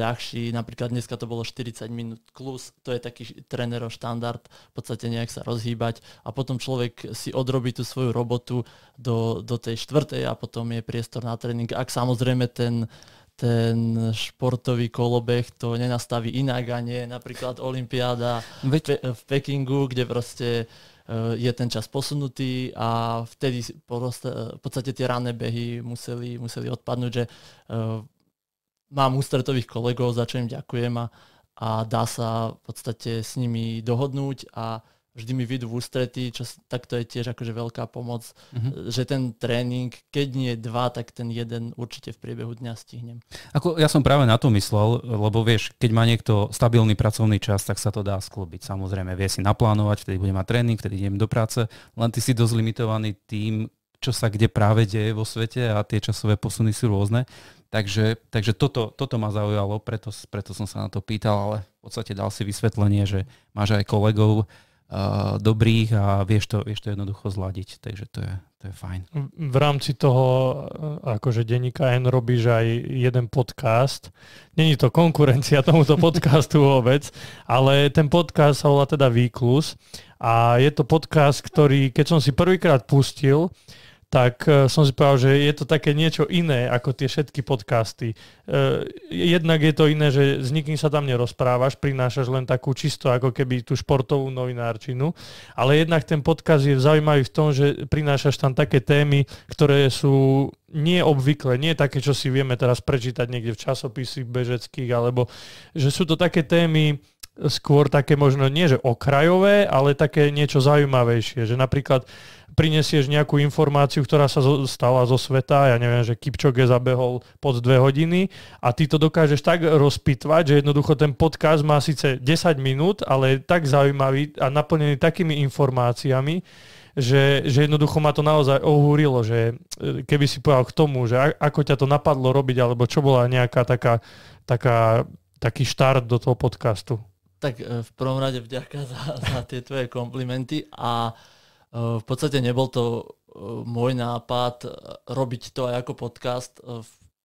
ľahší. Napríklad dneska to bolo 40 minút plus, to je taký trénerov štandard, v podstate nejak sa rozhýbať a potom človek si odrobí tú svoju robotu do, do tej štvrtej a potom je priestor na tréning. Ak samozrejme ten ten športový kolobeh to nenastaví inak a nie napríklad Olympiáda Veď... v, Pe- v Pekingu, kde proste Eh, je ten čas posunutý a vtedy eh, v podstate tie ranné behy museli, museli odpadnúť, že eh, mám ústretových kolegov, za čo im ďakujem a, a dá sa v podstate s nimi dohodnúť a vždy mi vyjdú v ústretí, čo, tak to je tiež akože veľká pomoc, mm-hmm. že ten tréning, keď nie dva, tak ten jeden určite v priebehu dňa stihnem. Ako ja som práve na to myslel, lebo vieš, keď má niekto stabilný pracovný čas, tak sa to dá sklobiť. Samozrejme, vie si naplánovať, vtedy bude mať tréning, vtedy idem do práce, len ty si dosť limitovaný tým, čo sa kde práve deje vo svete a tie časové posuny sú rôzne. Takže, takže toto, toto ma zaujalo, preto, preto som sa na to pýtal, ale v podstate dal si vysvetlenie, že máš aj kolegov, dobrých a vieš to, vieš to jednoducho zladiť, takže to je, to je fajn. V rámci toho, e, akože denníka N robíš aj jeden podcast. Není to konkurencia tomuto podcastu vôbec, ale ten podcast sa volá teda Výklus a je to podcast, ktorý, keď som si prvýkrát pustil, tak e, som si povedal, že je to také niečo iné ako tie všetky podcasty. E, jednak je to iné, že s nikým sa tam nerozprávaš, prinášaš len takú čisto ako keby tú športovú novinárčinu, ale jednak ten podcast je zaujímavý v tom, že prinášaš tam také témy, ktoré sú neobvykle, nie také, čo si vieme teraz prečítať niekde v časopisoch bežeckých, alebo že sú to také témy, skôr také možno nie, že okrajové, ale také niečo zaujímavejšie. Že napríklad prinesieš nejakú informáciu, ktorá sa stala zo sveta, ja neviem, že Kipčoge zabehol pod dve hodiny a ty to dokážeš tak rozpitvať, že jednoducho ten podcast má síce 10 minút, ale je tak zaujímavý a naplnený takými informáciami, že, že jednoducho ma to naozaj ohúrilo, že e, keby si povedal k tomu, že ako ťa to napadlo robiť, alebo čo bola nejaká taká, taká, taký štart do toho podcastu. Tak e, v prvom rade vďaka za, za tie tvoje komplimenty a uh, Eh, v podstate nebol to eh, môj nápad eh, robiť to aj ako podcast.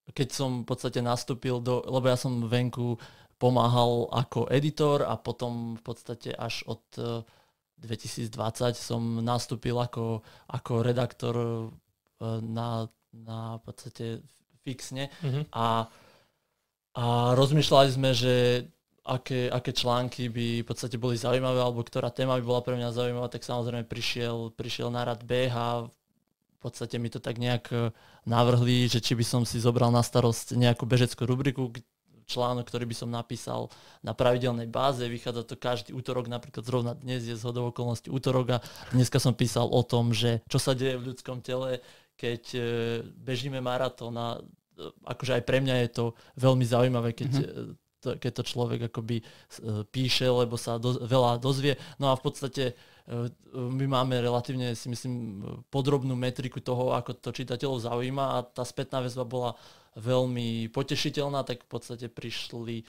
Keď som v podstate nastúpil do... Lebo ja som venku pomáhal ako editor a potom v podstate až od 2020 som nastúpil ako, ako redaktor na, na v podstate fixne. Mm-hmm. A, a rozmýšľali sme, že aké, aké články by v podstate boli zaujímavé, alebo ktorá téma by bola pre mňa zaujímavá, tak samozrejme prišiel, prišiel na rad BH, a v podstate mi to tak nejak e, navrhli, že či by som si zobral na starosť nejakú bežeckú rubriku, článok, ktorý by som napísal na pravidelnej báze. Vychádza to každý útorok, napríklad zrovna dnes je zhodou okolností útorok a dneska som písal o tom, že čo sa deje v ľudskom tele, keď e, bežíme maratón a e, akože aj pre mňa je to veľmi zaujímavé, keď mm-hmm to, keď to človek akoby e, píše, lebo sa do, veľa dozvie. No a v podstate e, my máme relatívne, si myslím, podrobnú metriku toho, ako to čitateľov zaujíma a tá spätná väzba bola veľmi potešiteľná, tak v podstate prišli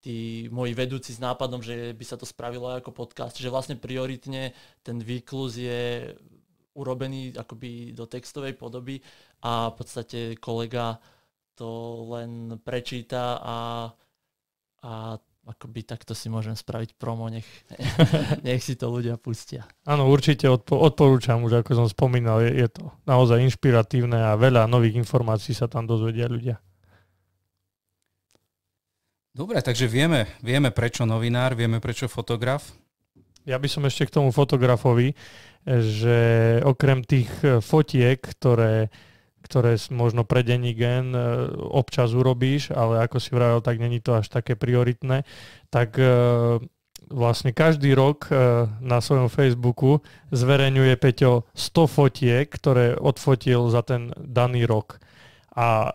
tí moji vedúci s nápadom, že by sa to spravilo aj ako podcast, že vlastne prioritne ten výklus je urobený akoby do textovej podoby a v podstate kolega to len prečíta a a akoby takto si môžem spraviť promo, nech, nech si to ľudia pustia. Áno, určite odpo- odporúčam už, ako som spomínal, je, je to naozaj inšpiratívne a veľa nových informácií sa tam dozvedia ľudia. Dobre, takže vieme, vieme prečo novinár, vieme prečo fotograf. Ja by som ešte k tomu fotografovi, že okrem tých fotiek, ktoré ktoré možno pre denní gen e, občas urobíš, ale ako si vravel, tak není to až také prioritné, tak e, vlastne každý rok e, na svojom Facebooku zverejňuje Peťo 100 fotiek, ktoré odfotil za ten daný rok. A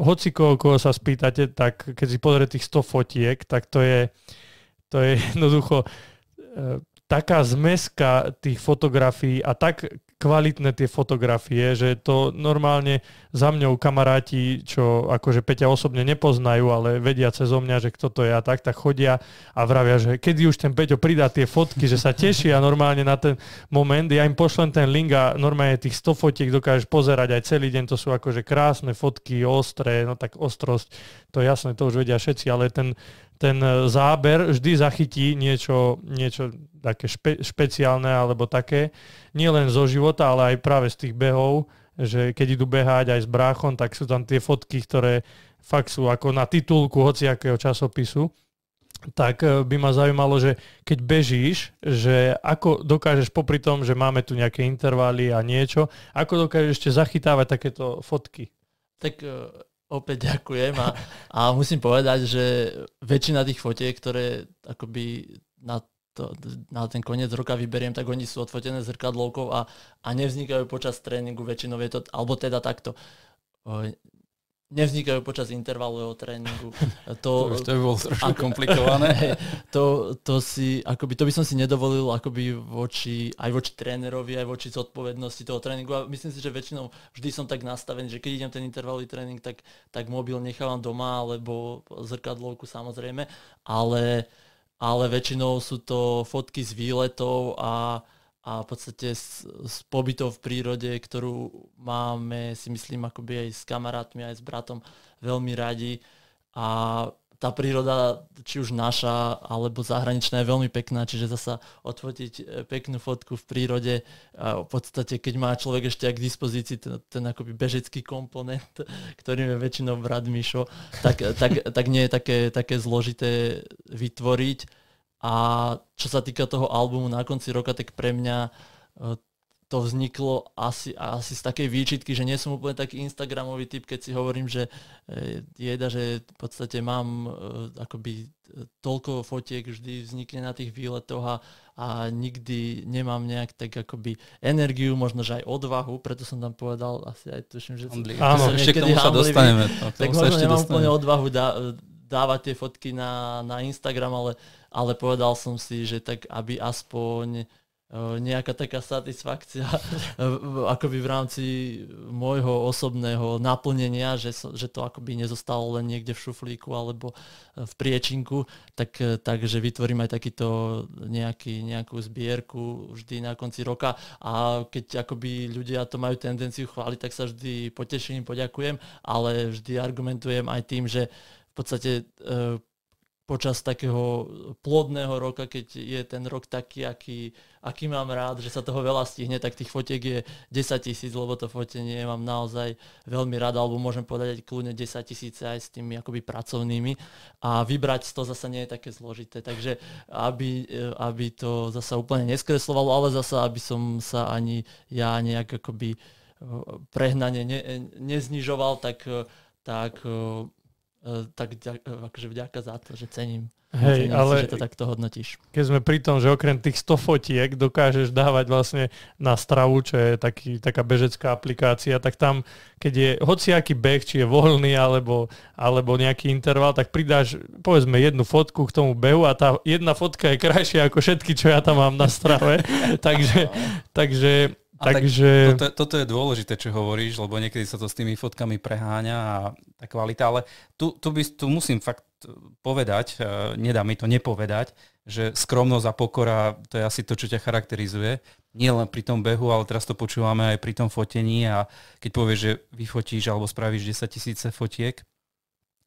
hoci koho, koho sa spýtate, tak keď si pozrie tých 100 fotiek, tak to je, to je jednoducho taká zmeska tých fotografií a tak kvalitné tie fotografie, že to normálne za mňou kamaráti, čo akože Peťa osobne nepoznajú, ale vedia cez mňa, že kto to je a tak, tak chodia a vravia, že kedy už ten Peťo pridá tie fotky, že sa tešia normálne na ten moment. Ja im pošlem ten link a normálne tých 100 fotiek dokážeš pozerať aj celý deň. To sú akože krásne fotky, ostré, no tak ostrosť, to je jasné, to už vedia všetci, ale ten, ten záber vždy zachytí niečo, niečo také špe, špeciálne alebo také, nielen zo života, ale aj práve z tých behov že keď idú behať aj s bráchom, tak sú tam tie fotky, ktoré fakt sú ako na titulku hociakého časopisu tak e, by ma zaujímalo, že keď bežíš, že ako dokážeš popri tom, že máme tu nejaké intervaly a niečo, ako dokážeš ešte zachytávať takéto fotky? Tak e, opäť ďakujem a, a musím povedať, že väčšina tých fotiek, ktoré akoby na to, na ten koniec roka vyberiem, tak oni sú odfotené zrkadlovkou a, a nevznikajú počas tréningu, väčšinou je to, alebo teda takto, nevznikajú počas intervalového tréningu. To, to, už to by bolo trošku ako, komplikované. To, to, si, akoby, to by som si nedovolil akoby voči, aj voči trénerovi, aj voči zodpovednosti toho tréningu. A myslím si, že väčšinou vždy som tak nastavený, že keď idem ten intervalový tréning, tak, tak mobil nechávam doma, alebo zrkadlovku samozrejme, ale uh, ale väčšinou sú to fotky z výletov a, a v podstate z, z pobytov v prírode, ktorú máme, si myslím, akoby aj s kamarátmi, aj s bratom veľmi radi a tá príroda, či už naša alebo zahraničná, je veľmi pekná, čiže zasa odfotiť e, peknú fotku v prírode a v podstate, keď má človek ešte aj k dispozícii ten, ten akoby bežecký komponent, ktorým je väčšinou brat Mišo, tak, e, tak, tak nie je také, také zložité vytvoriť. A čo sa týka toho albumu na konci roka, tak pre mňa e, to vzniklo asi, asi z takej výčitky, že nie som úplne taký Instagramový typ, keď si hovorím, že e, jeda, že v podstate mám e, akoby e, toľko fotiek vždy vznikne na tých výletoch a, a nikdy nemám nejak tak akoby energiu, možno že aj odvahu, preto som tam povedal asi aj tuším, že... Handlivý. Áno, ešte k tomu sa dostaneme. Tomu tak možno nemám dostaneme. úplne odvahu dá, dávať tie fotky na, na Instagram, ale, ale povedal som si, že tak aby aspoň E, nejaká taká satisfakcia akoby v rámci môjho osobného naplnenia, že, že to akoby nezostalo len niekde v šuflíku alebo e, v priečinku, tak, e, takže vytvorím aj takýto nejaký, nejakú zbierku vždy na konci roka a keď akoby ľudia to majú tendenciu chváliť, tak sa vždy poteším, poďakujem, ale vždy argumentujem aj tým, že v podstate počas takého plodného roka, keď je ten rok taký, aký, aký mám rád, že sa toho veľa stihne, tak tých fotiek je 10 tisíc, lebo to fotenie mám naozaj veľmi rád, alebo môžem povedať aj kľudne 10 tisíce aj s tými akoby pracovnými. A vybrať to zasa nie je také zložité, takže aby, e, aby to zasa úplne neskreslovalo, ale zasa, aby som sa ani ja nejak akoby e, prehnane ne, neznižoval, tak, e, tak E, tak e, akože vďaka za to, že cením. Hej, cením ale si, že to takto hodnotíš. Keď sme pri tom, že okrem tých 100 fotiek dokážeš dávať vlastne na stravu, čo je taký, taká bežecká aplikácia, tak tam, keď je hociaký beh, či je voľný alebo, alebo nejaký interval, tak pridáš povedzme jednu fotku k tomu behu a tá jedna fotka je krajšia ako všetky, čo ja tam mám na strave. takže, no. takže Takže... Toto, toto je dôležité, čo hovoríš, lebo niekedy sa to s tými fotkami preháňa a tá kvalita, ale tu, tu, by, tu musím fakt povedať, e, nedá mi to nepovedať, že skromnosť a pokora, to je asi to, čo ťa charakterizuje. Nie len pri tom behu, ale teraz to počúvame aj pri tom fotení a keď povieš, že vyfotíš alebo spravíš 10 tisíce fotiek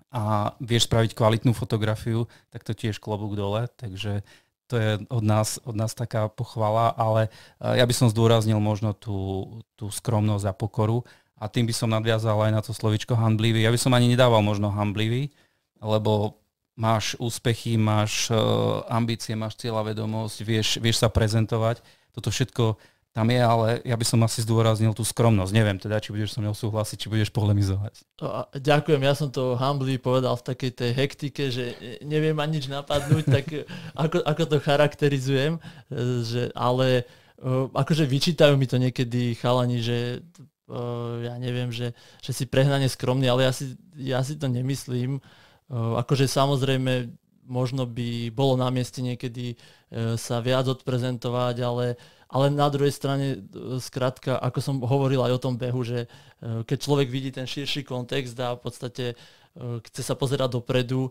a vieš spraviť kvalitnú fotografiu, tak to tiež klobúk dole, takže to je od nás, od nás taká pochvala, ale eh, ja by som zdôraznil možno tú, tú skromnosť a pokoru a tým by som nadviazal aj na to slovičko hamblivý. Ja by som ani nedával možno hamblivý, lebo máš úspechy, máš eh, ambície, máš cieľa vedomosť, vieš, vieš sa prezentovať. Toto všetko tam je, ale ja by som asi zdôraznil tú skromnosť. Neviem teda, či budeš so mnou súhlasiť, či budeš polemizovať. No ďakujem, ja som to humbly povedal v takej tej hektike, že neviem ani nič napadnúť, tak ako, ako to charakterizujem, že, ale e, akože vyčítajú mi to niekedy chalani, že e, ja neviem, že, že si prehnane skromný, ale ja si, ja si to nemyslím. E, akože samozrejme možno by bolo na mieste niekedy e, sa viac odprezentovať, ale, ale na druhej strane, e, skrátka, ako som hovoril aj o tom behu, že e, keď človek vidí ten širší kontext a v podstate chce sa pozerať dopredu,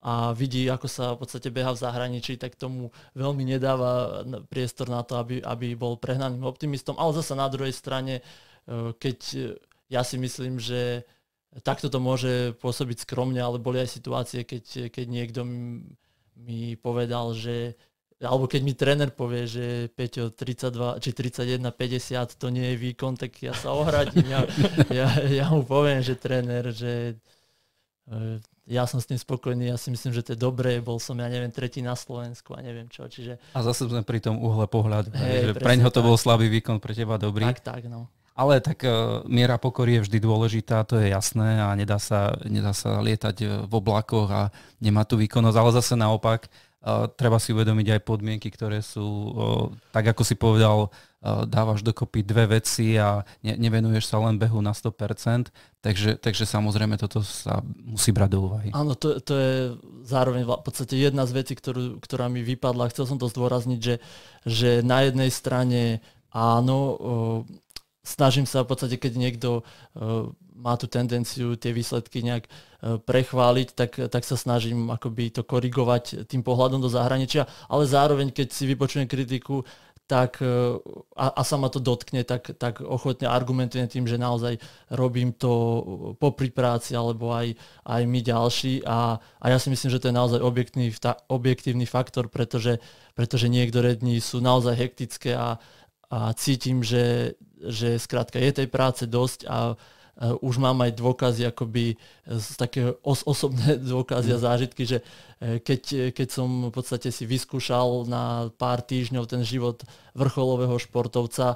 a vidí, ako sa v podstate beha v zahraničí, tak tomu veľmi nedáva priestor na to, aby, aby bol prehnaným optimistom. Ale zase na druhej strane, keď ja si myslím, že takto to môže pôsobiť skromne, ale boli aj situácie, keď, keď niekto mi povedal, že alebo keď mi tréner povie, že Peťo 32 či 31, 50 to nie je výkon, tak ja sa ohradím. Ja, ja, ja mu poviem, že tréner, že e, ja som s tým spokojný, ja si myslím, že to je dobré, bol som, ja neviem, tretí na Slovensku a neviem čo. Čiže... A zase sme pri tom uhle pohľadu, hey, že pre ňo to bol slabý výkon, pre teba dobrý. Tak, tak, no. Ale tak uh, miera pokory je vždy dôležitá, to je jasné a nedá sa, nedá sa lietať e, v oblakoch a nemá tu výkonnosť. Ale zase naopak, uh, treba si uvedomiť aj podmienky, ktoré sú, uh, tak ako si povedal, uh, dávaš dokopy dve veci a ne, nevenuješ sa len behu na 100%, takže, takže samozrejme toto sa musí brať do úvahy. Áno, to, to je zároveň v podstate jedna z vecí, ktorú, ktorá mi vypadla. Chcel som to zdôrazniť, že, že na jednej strane áno, uh, snažím sa v podstate, keď niekto e, má tú tendenciu tie výsledky nejak e, prechváliť, tak, tak sa snažím akoby to korigovať tým pohľadom do zahraničia, ale zároveň, keď si vypočujem kritiku, tak e, a, a sa ma to dotkne, tak, tak ochotne argumentujem tým, že naozaj robím to popri práci alebo aj, aj my ďalší a, a ja si myslím, že to je naozaj objektívny, objektívny faktor, pretože, pretože niektoré dni sú naozaj hektické a, a cítim, že, že skrátka je tej práce dosť a Eh, už mám aj dôkazy, akoby eh, z také os- osobné dôkazy a mhm. zážitky, že eh, keď, keď som v podstate si vyskúšal na pár týždňov ten život vrcholového športovca,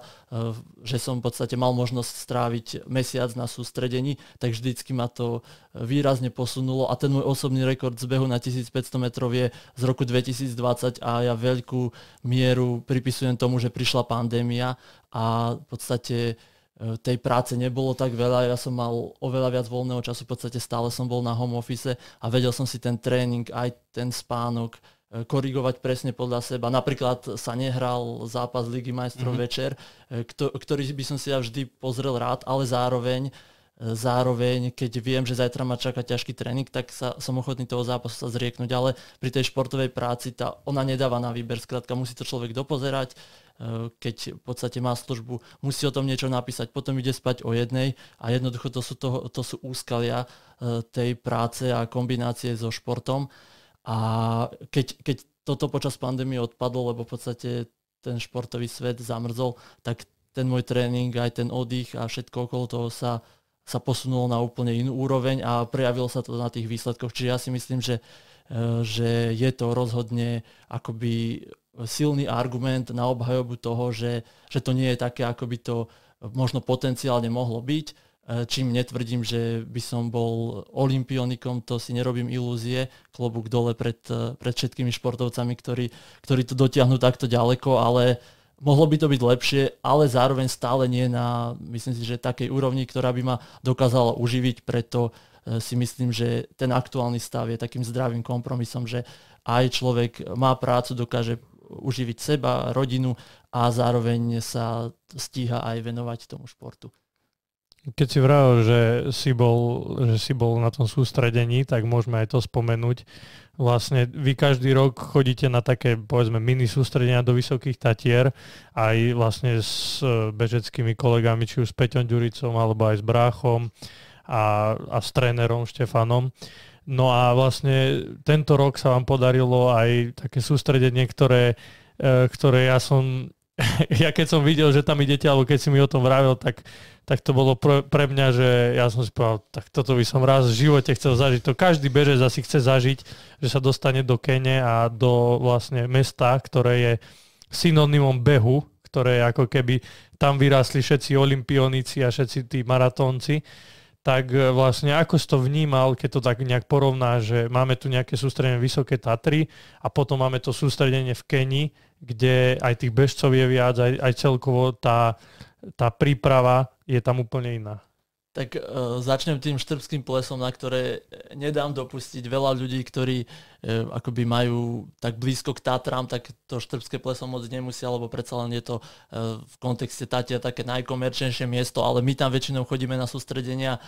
že som v podstate mal možnosť stráviť mesiac na sústredení, tak vždycky ma to výrazne posunulo a ten môj osobný rekord z behu na 1500 metrov je z roku 2020 a ja veľkú mieru pripisujem tomu, že prišla pandémia a v podstate E, tej práce nebolo tak veľa, ja som mal oveľa viac voľného času, v podstate stále som bol na home office a vedel som si ten tréning, aj ten spánok e, korigovať presne podľa seba. Napríklad sa nehral zápas Ligy majstrov mm-hmm. večer, e, ktorý by som si ja vždy pozrel rád, ale zároveň uh, zároveň, keď viem, že zajtra ma čaká ťažký tréning, tak sa, som ochotný toho zápasu sa zrieknúť, ale pri tej športovej práci tá, ona nedáva na výber, skrátka musí to človek dopozerať, e, keď v podstate má službu, musí o tom niečo napísať, potom ide spať o jednej a jednoducho to sú, to, to sú úskalia e, tej práce a kombinácie so športom. A keď, keď toto počas pandémie odpadlo, lebo v podstate ten športový svet zamrzol, tak ten môj tréning, aj ten oddych a všetko okolo toho sa sa posunulo na úplne inú úroveň a prejavilo sa to na tých výsledkoch. Čiže ja si myslím, že, e, že je to rozhodne akoby silný argument na obhajobu toho, že, že to nie je také, ako by to možno potenciálne mohlo byť. E, čím netvrdím, že by som bol olimpionikom, to si nerobím ilúzie, klobúk dole pred, e, pred všetkými športovcami, ktorí, ktorí to dotiahnu takto ďaleko, ale uh, mohlo by to byť lepšie, ale zároveň stále nie na, myslím si, že takej úrovni, ktorá by ma dokázala uživiť, preto e, si myslím, že ten aktuálny stav je takým zdravým kompromisom, že aj človek má prácu, dokáže uživiť seba, rodinu a zároveň sa stíha aj venovať tomu športu. Keď si vravel, že si bol, že si bol na tom sústredení, tak môžeme aj to spomenúť, Vlastne vy každý rok chodíte na také, povedzme, mini sústredenia do Vysokých Tatier, aj vlastne s e, bežeckými kolegami, či už s Peťom Ďuricom, alebo aj s Bráchom a, a s trénerom Štefanom. No a vlastne tento rok sa vám podarilo aj také sústredenie, ktoré, e, ktoré ja som ja keď som videl, že tam idete, alebo keď si mi o tom vravil, tak, tak to bolo pre, pre mňa, že ja som si povedal, tak toto by som raz v živote chcel zažiť. To každý bežec asi chce zažiť, že sa dostane do Kene a do vlastne mesta, ktoré je synonymom behu, ktoré ako keby tam vyrástli všetci olimpionici a všetci tí maratónci tak e, vlastne ako si to vnímal, keď to tak nejak porovná, že máme tu nejaké sústredenie Vysoké Tatry a potom máme to sústredenie v Keni kde aj tých bežcov je viac, aj, aj celkovo tá, tá príprava je tam úplne iná. Tak e, začnem tým štrbským plesom, na ktoré nedám dopustiť veľa ľudí, ktorí e, akoby majú tak blízko k Tatram, tak to štrbské pleso moc nemusia, lebo predsa len je to e, v kontexte Tatia také najkomerčnejšie miesto, ale my tam väčšinou chodíme na sústredenia e,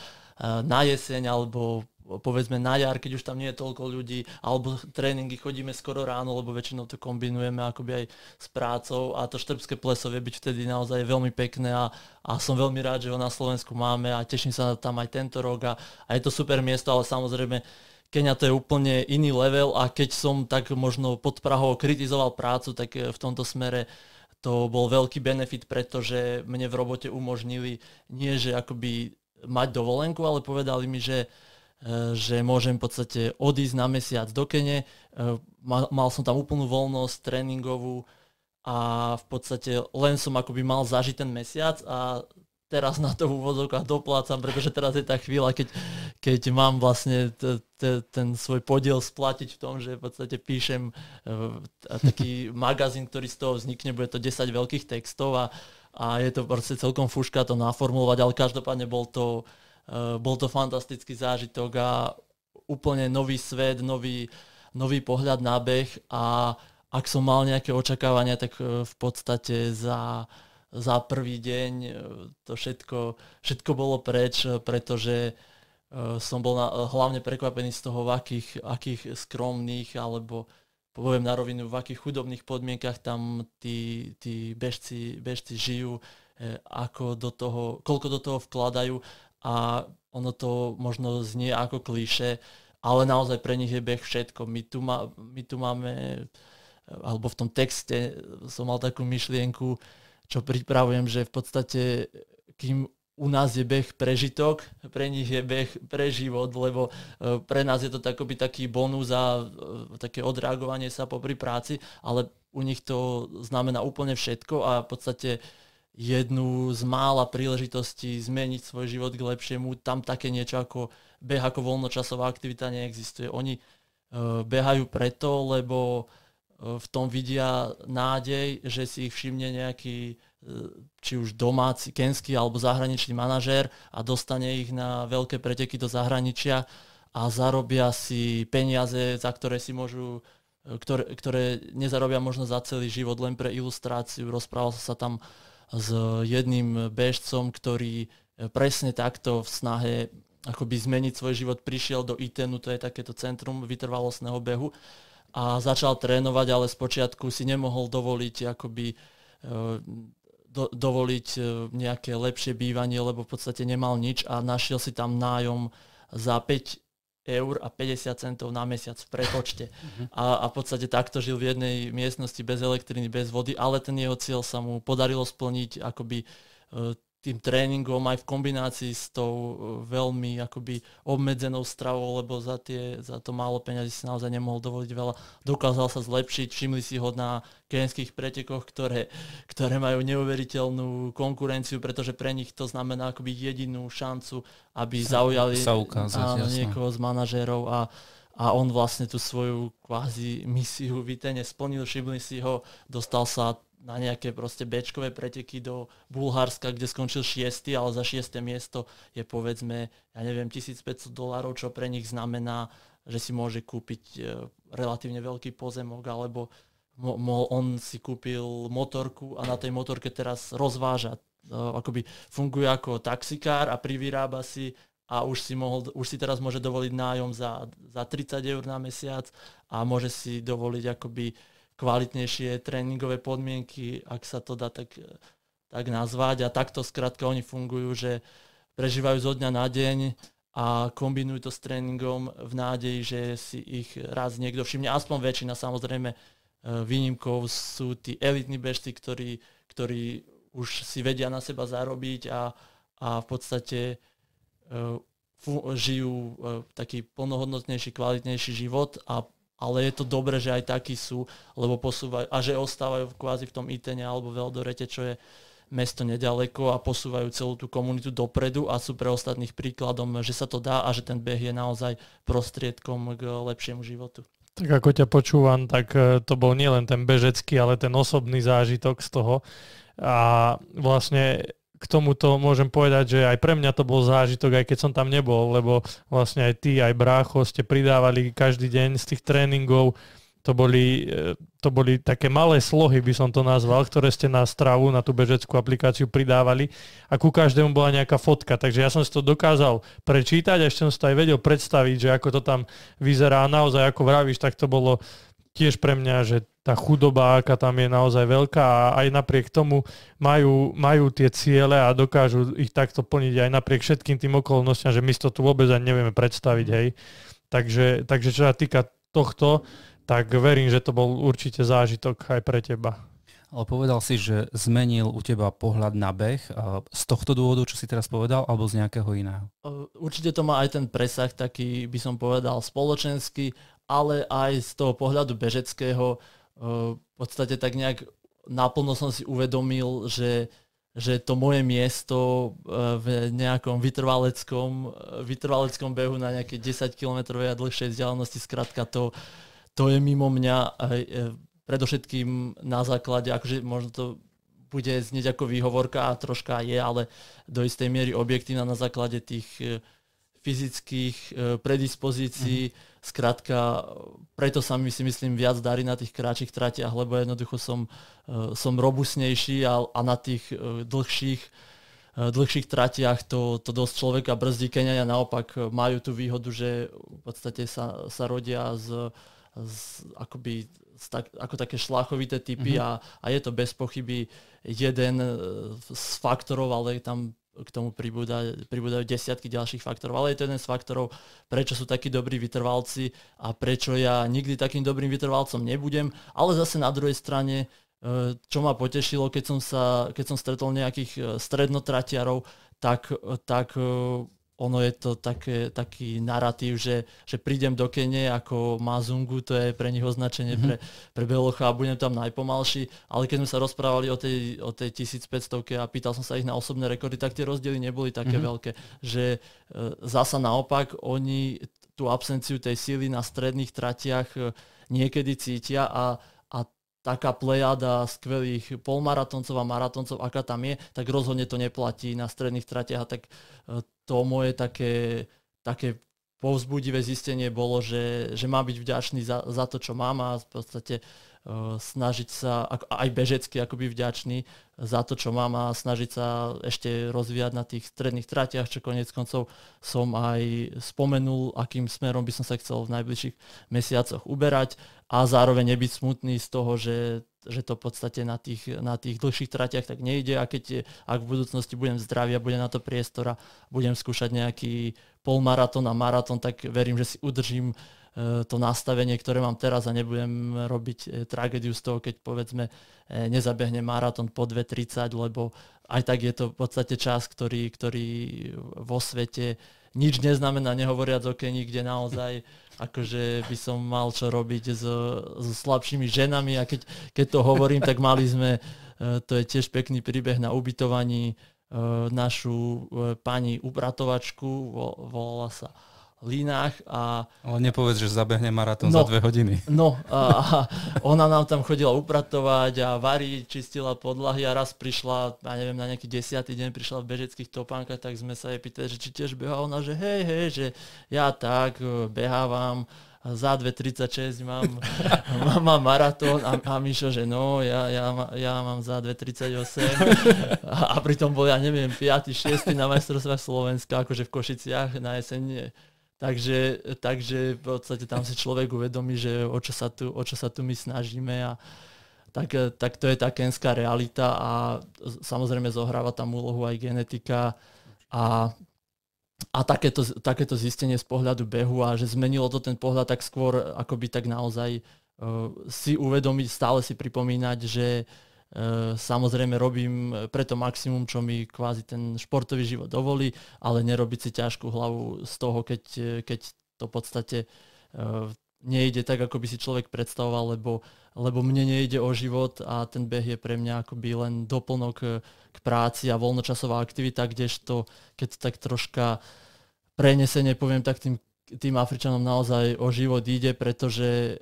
na jeseň alebo povedzme na jar, keď už tam nie je toľko ľudí, alebo tréningy chodíme skoro ráno, lebo väčšinou to kombinujeme akoby aj s prácou a to štrbské pleso vie byť vtedy naozaj veľmi pekné a, a som veľmi rád, že ho na Slovensku máme a teším sa tam aj tento rok a, a je to super miesto, ale samozrejme Kenia to je úplne iný level a keď som tak možno pod Prahou kritizoval prácu, tak e, v tomto smere to bol veľký benefit, pretože mne v robote umožnili nie, že akoby mať dovolenku, ale povedali mi, že uh, E, že môžem v podstate odísť na mesiac do Kene. E, mal, mal som tam úplnú voľnosť tréningovú a v podstate len som akoby mal zažiť ten mesiac a teraz na to v úvodzovkách doplácam, pretože teraz je tá chvíľa, keď, keď mám vlastne t- t- ten svoj podiel splatiť v tom, že v podstate píšem uh, taký magazín, ktorý z toho vznikne, bude to 10 veľkých textov a, a je to proste celkom fuška to naformulovať, ale každopádne bol to uh, Eh, bol to fantastický zážitok a úplne nový svet, nový, nový pohľad na beh a ak som mal nejaké očakávania, tak eh, v podstate za, za prvý deň eh, to všetko, všetko bolo preč, pretože som bol na, hlavne prekvapený z toho, v akých, akých skromných alebo poviem na rovinu, v akých chudobných podmienkach tam tí, tí bežci, bežci žijú, ako do toho, koľko do toho vkladajú a ono to možno znie ako klíše, ale naozaj pre nich je beh všetko. My tu, ma, my tu máme, alebo v tom texte som mal takú myšlienku, čo pripravujem, že v podstate kým u nás je beh prežitok, pre nich je beh pre život, lebo e, pre nás je to takoby taký bonus a e, také odreagovanie sa popri práci, ale u nich to znamená úplne všetko a v podstate jednu z mála príležitostí zmeniť svoj život k lepšiemu. Tam také niečo ako beh ako voľnočasová aktivita neexistuje. Oni e, behajú preto, lebo e, v tom vidia nádej, že si ich všimne nejaký e, či už domáci, kenský alebo zahraničný manažér a dostane ich na veľké preteky do zahraničia a zarobia si peniaze, za ktoré si môžu ktoré, ktoré nezarobia možno za celý život len pre ilustráciu. Rozprával sa tam uh, s jedným bežcom, ktorý e, presne takto v snahe akoby zmeniť svoj život prišiel do ITENu, to je takéto centrum vytrvalostného behu a začal trénovať, ale spočiatku si nemohol dovoliť akoby e, do, dovoliť e, nejaké lepšie bývanie, lebo v podstate nemal nič a našiel si tam nájom za 5 eur a 50 centov na mesiac v prepočte. Mhm. A, a v podstate takto žil v jednej miestnosti bez elektriny, bez vody, ale ten jeho cieľ sa mu podarilo splniť akoby e, tým tréningom aj v kombinácii s tou e, veľmi akoby obmedzenou stravou, lebo za, tie, za to málo peňazí si naozaj nemohol dovoliť veľa. Dokázal sa zlepšiť, všimli si ho na kenských pretekoch, ktoré, ktoré majú neuveriteľnú konkurenciu, pretože pre nich to znamená akoby jedinú šancu, aby zaujali sa ukázať, áno, niekoho z manažérov a a on vlastne tú svoju kvázi misiu Vitene splnil, všimli si ho, dostal sa na nejaké proste bečkové preteky do Bulharska, kde skončil 6, ale za 6. miesto je povedzme, ja neviem, 1500 dolárov, čo pre nich znamená, že si môže kúpiť e, relatívne veľký pozemok, alebo mo- on si kúpil motorku a na tej motorke teraz rozváža. E, akoby funguje ako taxikár a privyrába si a už si, mohol, už si teraz môže dovoliť nájom za, za 30 eur na mesiac a môže si dovoliť akoby kvalitnejšie tréningové podmienky, ak sa to dá tak, tak nazvať. A takto skrátka oni fungujú, že prežívajú zo dňa na deň a kombinujú to s tréningom v nádeji, že si ich raz niekto všimne. Aspoň väčšina samozrejme e, výnimkov sú tí elitní bežci, ktorí, ktorí už si vedia na seba zarobiť a, a v podstate e, žijú e, taký plnohodnotnejší, kvalitnejší život a ale je to dobré, že aj takí sú, lebo posúvajú, a že ostávajú kvázi v tom Itene alebo v Eldorete, čo je mesto nedaleko a posúvajú celú tú komunitu dopredu a sú pre ostatných príkladom, že sa to dá a že ten beh je naozaj prostriedkom k lepšiemu životu. Tak ako ťa počúvam, tak e, to bol nielen ten bežecký, ale ten osobný zážitok z toho. A vlastne k tomuto môžem povedať, že aj pre mňa to bol zážitok, aj keď som tam nebol, lebo vlastne aj ty, aj brácho ste pridávali každý deň z tých tréningov. To boli, e, to boli také malé slohy, by som to nazval, ktoré ste na stravu, na tú bežeckú aplikáciu pridávali a ku každému bola nejaká fotka. Takže ja som si to dokázal prečítať a ešte som si to aj vedel predstaviť, že ako to tam vyzerá naozaj, ako vravíš, tak to bolo tiež pre mňa, že tá chudoba, aká tam je naozaj veľká a aj napriek tomu majú, majú tie ciele a dokážu ich takto plniť aj napriek všetkým tým okolnostiam, že my si to tu vôbec ani nevieme predstaviť, hej. Takže, takže čo sa týka tohto, tak verím, že to bol určite zážitok aj pre teba. Ale povedal si, že zmenil u teba pohľad na beh z tohto dôvodu, čo si teraz povedal, alebo z nejakého iného? Určite to má aj ten presah taký, by som povedal, spoločenský, ale aj z toho pohľadu bežeckého eh, v podstate tak nejak naplno som si uvedomil, že, že to moje miesto eh, v nejakom vytrvaleckom, eh, vytrvaleckom behu na nejaké 10 km a dlhšej vzdialenosti, zkrátka to, to je mimo mňa predovšetkým na základe, akože možno to bude znieť ako výhovorka a troška je, ale do istej miery objektívna na základe tých fyzických predispozícií. Mm-hmm Skrátka, preto sa mi si myslím viac darí na tých kráčich tratiach, lebo jednoducho som, e, som robustnejší a, a na tých e, dlhších, e, dlhších tratiach to, to dosť človeka brzdí. Keniania naopak majú tú výhodu, že v podstate sa, sa rodia z, z akoby z tak, ako také šlachovité typy mm-hmm. a, a je to bez pochyby jeden z faktorov, ale tam k tomu pribúda, pribúdajú desiatky ďalších faktorov, ale je to jeden z faktorov, prečo sú takí dobrí vytrvalci a prečo ja nikdy takým dobrým vytrvalcom nebudem. Ale zase na druhej strane, e, čo ma potešilo, keď som, sa, keď som stretol nejakých e, strednotratiarov, tak, e, tak ono je to také, taký narratív, že, že prídem do Kene ako Mazungu, to je pre nich označenie mm-hmm. pre, pre Belocha a budem tam najpomalší, ale keď sme sa rozprávali o tej, o tej 1500 a pýtal som sa ich na osobné rekordy, tak tie rozdiely neboli také mm-hmm. veľké, že e, zasa naopak oni tú absenciu tej síly na stredných tratiach e, niekedy cítia a taká plejada skvelých polmaratoncov a maratoncov, aká tam je, tak rozhodne to neplatí na stredných tratiach. A tak e, to moje také, také povzbudivé zistenie bolo, že, že mám byť vďačný za, za to, čo mám a v podstate uh, Eh, snažiť sa, aj bežecky akoby vďačný za to, čo mám a snažiť sa ešte rozvíjať na tých stredných tratiach, čo konec koncov som aj spomenul, akým smerom by som sa chcel v najbližších mesiacoch uberať a zároveň nebyť smutný z toho, že, že to v podstate na tých, na tých dlhších tratiach tak nejde a keď je, ak v budúcnosti budem zdravý a bude na to priestora, budem skúšať nejaký polmaratón a maratón, tak verím, že si udržím uh, E, to nastavenie, ktoré mám teraz a nebudem robiť e, tragédiu z toho, keď povedzme e, nezabehne maratón po 2.30, lebo aj tak je to v podstate čas, ktorý, ktorý vo svete nič neznamená, nehovoriac o Keni, kde naozaj akože by som mal čo robiť so, so slabšími ženami a keď, keď to hovorím, tak mali sme, to je tiež pekný príbeh na ubytovaní, našu pani ubratovačku, volala sa línách. A, Ale nepovedz, že zabehne maratón no, za dve hodiny. No, a, a ona nám tam chodila upratovať a varí, čistila podlahy a raz prišla, ja neviem, na nejaký desiatý deň prišla v bežeckých topánkach, tak sme sa jej pýtali, že či tiež beha ona, že hej, hej, že ja tak e, behávam, za 2.36 mám, mám, mám maratón a, a Mišo, že no, ja, ja, ja mám za 2.38 a, a pritom bol, ja neviem, 5. 6. na majstrovstvách Slovenska, akože v Košiciach na jeseň Takže, takže v podstate tam si človek uvedomí, že o čo sa tu, o čo sa tu my snažíme a tak, tak to je tá kenská realita a samozrejme zohráva tam úlohu aj genetika a, a takéto, takéto zistenie z pohľadu behu a že zmenilo to ten pohľad tak skôr akoby tak naozaj uh, si uvedomiť, stále si pripomínať, že uh, Eh, samozrejme robím eh, preto maximum, čo mi kvázi ten športový život dovolí, ale nerobiť si ťažkú hlavu z toho, keď, eh, keď to v podstate nejde tak, ako by si človek predstavoval, lebo, lebo mne nejde o život a ten beh je pre mňa akoby len doplnok k práci a voľnočasová aktivita, kdežto keď tak troška prenesenie poviem tak tým tým Afričanom naozaj o život ide, pretože e,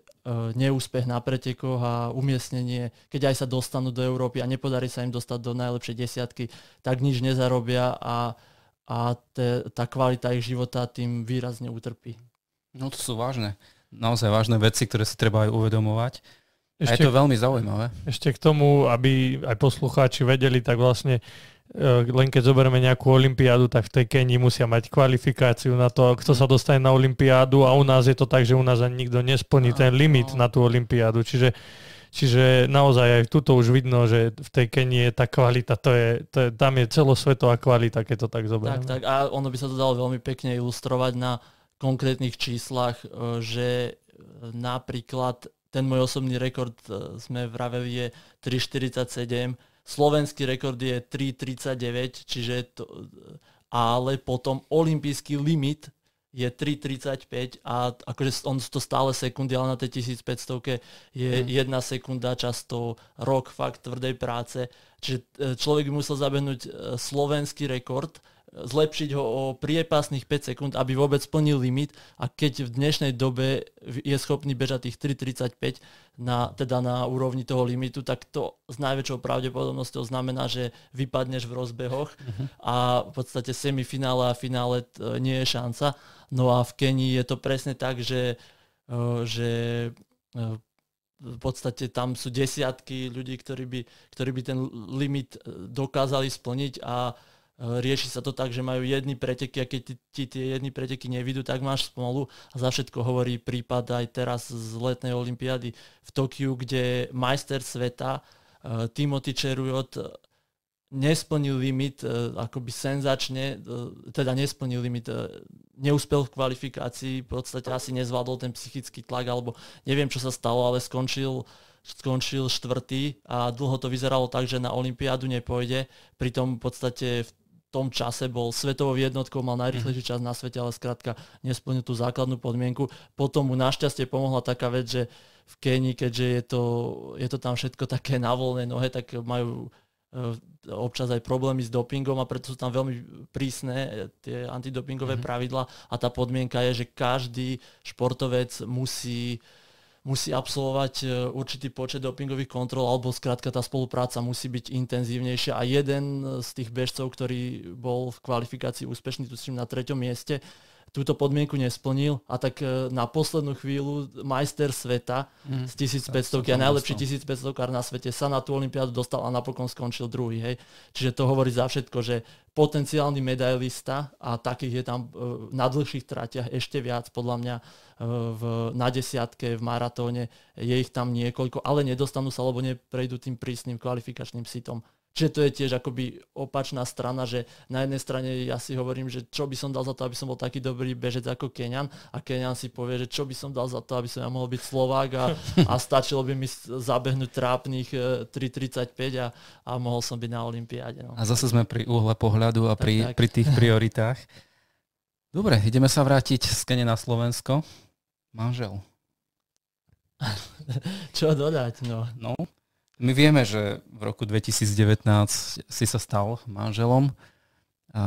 neúspech na pretekoch a umiestnenie, keď aj sa dostanú do Európy a nepodarí sa im dostať do najlepšej desiatky, tak nič nezarobia a, a te, tá kvalita ich života tým výrazne utrpí. No to sú vážne, naozaj vážne veci, ktoré si treba aj uvedomovať. Ešte, a je to veľmi zaujímavé. Ešte k tomu, aby aj poslucháči vedeli, tak vlastne Eh, len keď zoberieme nejakú olimpiádu, tak v tej Kenii musia mať kvalifikáciu na to, kto sa dostane na olimpiádu a u nás je to tak, že u nás ani nikto nesplní ten limit na tú olimpiádu. Čiže, čiže naozaj aj tuto už vidno, že v tej Kenii je tá kvalita, to je, to je, tam je celosvetová kvalita, keď to tak zoberieme. Tak, tak a ono by sa to dalo veľmi pekne ilustrovať na konkrétnych číslach, eh, že eh, napríklad ten môj osobný rekord sme vraveli je 3,47 Slovenský rekord je 3,39, čiže to, ale potom olimpijský limit je 3,35 a akože on to stále sekundy, ale na tej 1500 je mm. jedna sekunda často rok fakt tvrdej práce. Čiže e, človek by musel zabehnúť e, slovenský rekord zlepšiť ho o priepasných 5 sekúnd, aby vôbec splnil limit a keď v dnešnej dobe je schopný bežať tých 3.35 na, teda na úrovni toho limitu, tak to s najväčšou pravdepodobnosťou znamená, že vypadneš v rozbehoch uh-huh. a v podstate semifinále a finále t- nie je šanca. No a v Kenii je to presne tak, že, e, že e, v podstate tam sú desiatky ľudí, ktorí by, ktorí by ten limit e, dokázali splniť a E, rieši sa to tak, že majú jedny preteky a keď ti, ti tie jedny preteky nevidú, tak máš spolu. A za všetko hovorí prípad aj teraz z letnej olympiády v Tokiu, kde majster sveta uh, Timothy Cherujot e, nesplnil limit, uh, akoby senzačne, uh, teda nesplnil limit, neúspel v kvalifikácii, v podstate asi nezvládol ten psychický tlak, alebo neviem, čo sa stalo, ale skončil skončil štvrtý a dlho to vyzeralo tak, že na Olympiádu nepôjde. Pritom v podstate v tom čase bol svetovou jednotkou, mal najrychlejší čas na svete, ale skrátka nesplnil tú základnú podmienku. Potom mu našťastie pomohla taká vec, že v Kenii, keďže je to, je to tam všetko také na voľné nohe, tak majú e, občas aj problémy s dopingom a preto sú tam veľmi prísne e, tie antidopingové mm-hmm. pravidla a tá podmienka je, že každý športovec musí uh, musí absolvovať e, určitý počet dopingových kontrol, alebo skrátka tá spolupráca musí byť intenzívnejšia. A jeden e, z tých bežcov, ktorý bol v kvalifikácii úspešný, tu na treťom mieste, túto podmienku nesplnil a tak e, na poslednú chvíľu majster sveta mm. z 1500 a najlepší 1500 kár na svete sa na tú olympiádu dostal a napokon skončil druhý. Hej. Čiže to hovorí za všetko, že potenciálny medailista a takých je tam e, na dlhších tratiach ešte viac podľa mňa e, v, na desiatke, v maratóne je ich tam niekoľko, ale nedostanú sa, lebo neprejdú tým prísnym kvalifikačným sitom Čiže to je tiež akoby opačná strana, že na jednej strane ja si hovorím, že čo by som dal za to, aby som bol taký dobrý bežec ako Kenian a Kenian si povie, že čo by som dal za to, aby som ja mohol byť Slovák a, a stačilo by mi zabehnúť trápnych 3.35 e, a, a mohol som byť na Olympiáde. No. A zase sme pri uhle pohľadu a pri, tak. pri tých prioritách. Dobre, ideme sa vrátiť z Kene na Slovensko. Manžel. čo dodať, no. No, my vieme, že v roku 2019 si sa stal manželom. E,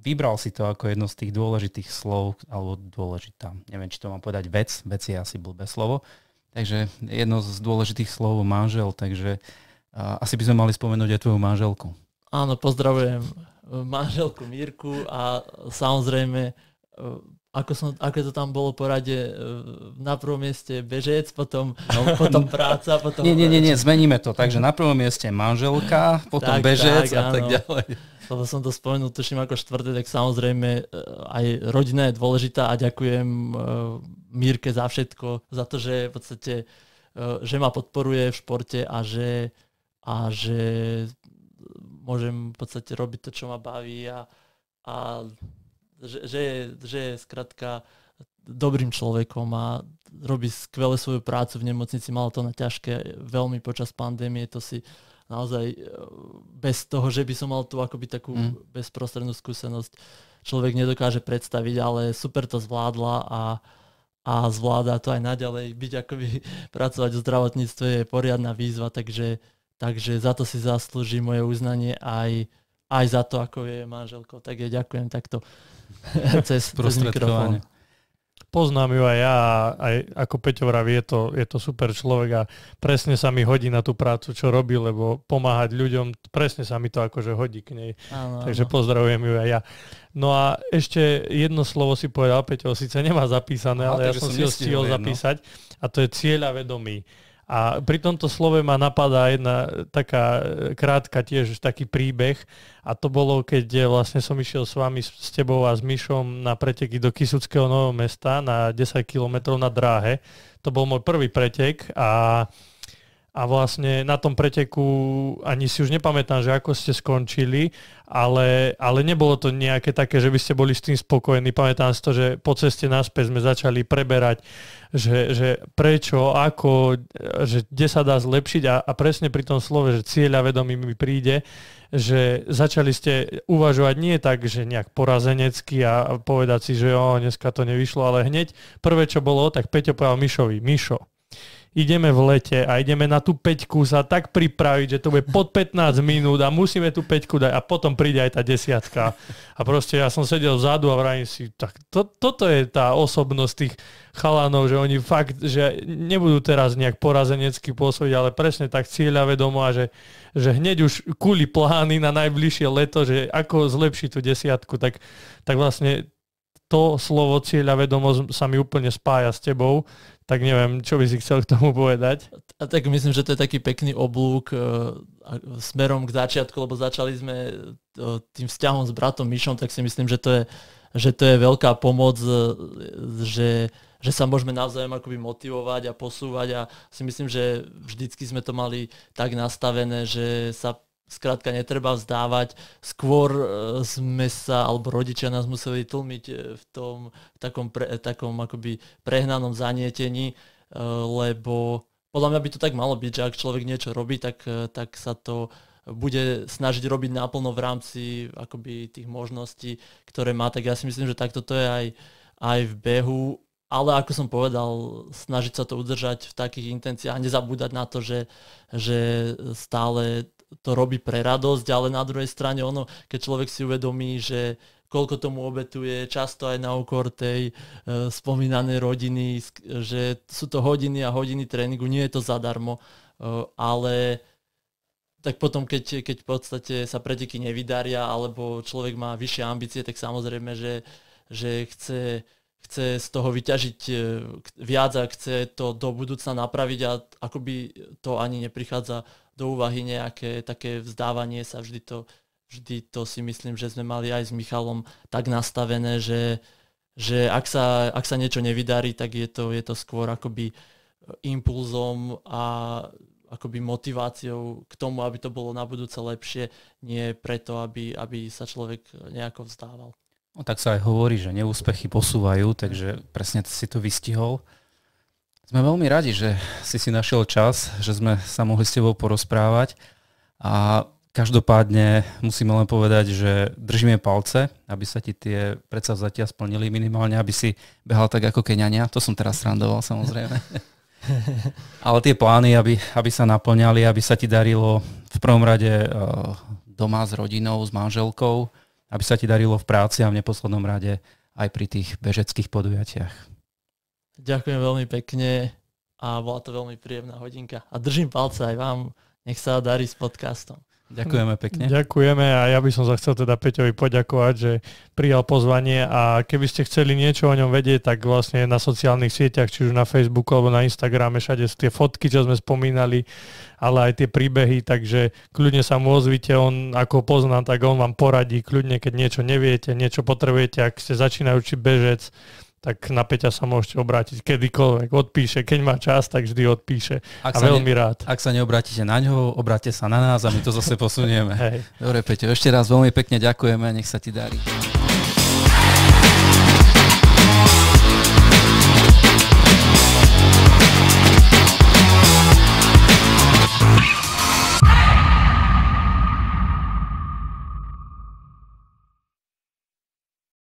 vybral si to ako jedno z tých dôležitých slov, alebo dôležitá, neviem, či to mám povedať vec, vec je asi blbé slovo. Takže jedno z dôležitých slov manžel, takže e, asi by sme mali spomenúť aj tvoju manželku. Áno, pozdravujem manželku Mírku a samozrejme e, ako, som, ako to tam bolo porade, e, na prvom mieste bežec, potom, no, potom práca, potom... Nie, nie, nie, nie, zmeníme to. Takže na prvom mieste manželka, potom tak, bežec tak, a áno. tak ďalej. Lebo som to spomenul, tuším ako štvrté, tak samozrejme e, aj rodina je dôležitá a ďakujem e, Mírke za všetko, za to, že v podstate že ma podporuje v športe a že, a že môžem v podstate robiť to, čo ma baví a, a že, že, je, že je skratka dobrým človekom a robí skvele svoju prácu v nemocnici, malo to na ťažké veľmi počas pandémie, to si naozaj e, bez toho, že by som mal tú akoby takú mm. bezprostrednú skúsenosť, človek nedokáže predstaviť, ale super to zvládla a, a zvláda to aj naďalej. Byť akoby pracovať v zdravotníctve je poriadna výzva, takže, takže za to si zaslúži moje uznanie aj, aj za to, ako je manželko, Tak ja ďakujem takto cez, cez mikrofón. Poznám ju aj ja, aj ako Peťo vraví, je to, je to super človek a presne sa mi hodí na tú prácu, čo robí, lebo pomáhať ľuďom, presne sa mi to akože hodí k nej. Áno, Takže áno. pozdravujem ju aj ja. No a ešte jedno slovo si povedal Peťo, síce nemá zapísané, Aha, no, ale ja som si ho stihol zapísať a to je cieľa vedomí. A pri tomto slove ma napadá jedna taká e, krátka tiež taký príbeh a to bolo, keď e, vlastne som išiel s vami, s tebou a s Myšom na preteky do Kisuckého nového mesta na 10 kilometrov na dráhe. To bol môj prvý pretek a a vlastne na tom preteku ani si už nepamätám, že ako ste skončili, ale, ale nebolo to nejaké také, že by ste boli s tým spokojení. Pamätám si to, že po ceste naspäť sme začali preberať, že, že prečo, ako, že kde sa dá zlepšiť a, a presne pri tom slove, že cieľa vedomí mi príde, že začali ste uvažovať nie tak, že nejak porazenecky a povedať si, že jo, dneska to nevyšlo, ale hneď prvé, čo bolo, tak Peťo povedal Mišovi, Mišo, ideme v lete a ideme na tú peťku sa tak pripraviť, že to bude pod 15 minút a musíme tú peťku dať a potom príde aj tá desiatka. A proste ja som sedel vzadu a vravím si, tak to, toto je tá osobnosť tých chalanov, že oni fakt, že nebudú teraz nejak porazenecky pôsobiť, ale presne tak cieľavedomo a že, že hneď už kuli plány na najbližšie leto, že ako zlepšiť tú desiatku, tak, tak vlastne to slovo cieľa vedomosť sa mi úplne spája s tebou, tak neviem, čo by si chcel k tomu povedať. A tak myslím, že to je taký pekný oblúk e, smerom k začiatku, lebo začali sme e, tým vzťahom s bratom Mišom, tak si myslím, že to je, že to je veľká pomoc, e, že, že sa môžeme navzájom akoby motivovať a posúvať a si myslím, že vždycky sme to mali tak nastavené, že sa Skrátka, netreba vzdávať. Skôr e, sme sa, alebo rodičia nás museli tlmiť e, v tom v takom, pre, e, takom akoby prehnanom zanietení, lebo podľa mňa by to tak malo byť, že ak človek niečo robí, tak, tak sa to bude snažiť robiť naplno v rámci akoby tých možností, ktoré má, tak ja si myslím, že takto to je aj, aj v behu ale ako som povedal, snažiť sa to udržať v takých intenciách a nezabúdať na to, že, že stále to robí pre radosť, ale na druhej strane ono, keď človek si uvedomí, že koľko tomu obetuje, často aj na úkor tej uh, spomínanej rodiny, že sú to hodiny a hodiny tréningu, nie je to zadarmo, uh, ale tak potom, keď, keď v podstate sa preteky nevydaria, alebo človek má vyššie ambície, tak samozrejme, že, že chce, chce z toho vyťažiť e, viac a chce to do budúcna napraviť a akoby to ani neprichádza do úvahy nejaké také vzdávanie sa. Vždy to, vždy to si myslím, že sme mali aj s Michalom tak nastavené, že, že ak, sa, ak sa niečo nevydarí, tak je to, je to skôr akoby e, impulzom a akoby motiváciou k tomu, aby to bolo na budúce lepšie, nie preto, aby, aby sa človek nejako vzdával. No tak sa aj hovorí, že neúspechy posúvajú, takže presne si to vystihol. Sme veľmi radi, že si si našiel čas, že sme sa mohli s tebou porozprávať a každopádne musíme len povedať, že držíme palce, aby sa ti tie predsa zatiaľ splnili minimálne, aby si behal tak ako Keňania. To som teraz randoval samozrejme. Ale tie plány, aby, aby sa naplňali, aby sa ti darilo v prvom rade eh, doma s rodinou, s manželkou, aby sa ti darilo v práci a v neposlednom rade aj pri tých bežeckých podujatiach. Ďakujem veľmi pekne a bola to veľmi príjemná hodinka. A držím palce aj vám, nech sa darí s podcastom. Ďakujeme pekne. Ďakujeme a ja by som sa chcel teda Peťovi poďakovať, že prijal pozvanie a keby ste chceli niečo o ňom vedieť, tak vlastne na sociálnych sieťach, či už na Facebooku alebo na Instagrame, všade tie fotky, čo sme spomínali, ale aj tie príbehy, takže kľudne sa mu ozvite, on ako poznám, tak on vám poradí, kľudne keď niečo neviete, niečo potrebujete, ak ste začínajúci bežec, tak na Peťa sa môžete obrátiť kedykoľvek. Odpíše, keď má čas, tak vždy odpíše. Ak a veľmi ne, rád. Ak sa neobrátite na ňoho, obráte sa na nás a my to zase posunieme. Dobre, Peťo, ešte raz veľmi pekne ďakujeme, a nech sa ti darí.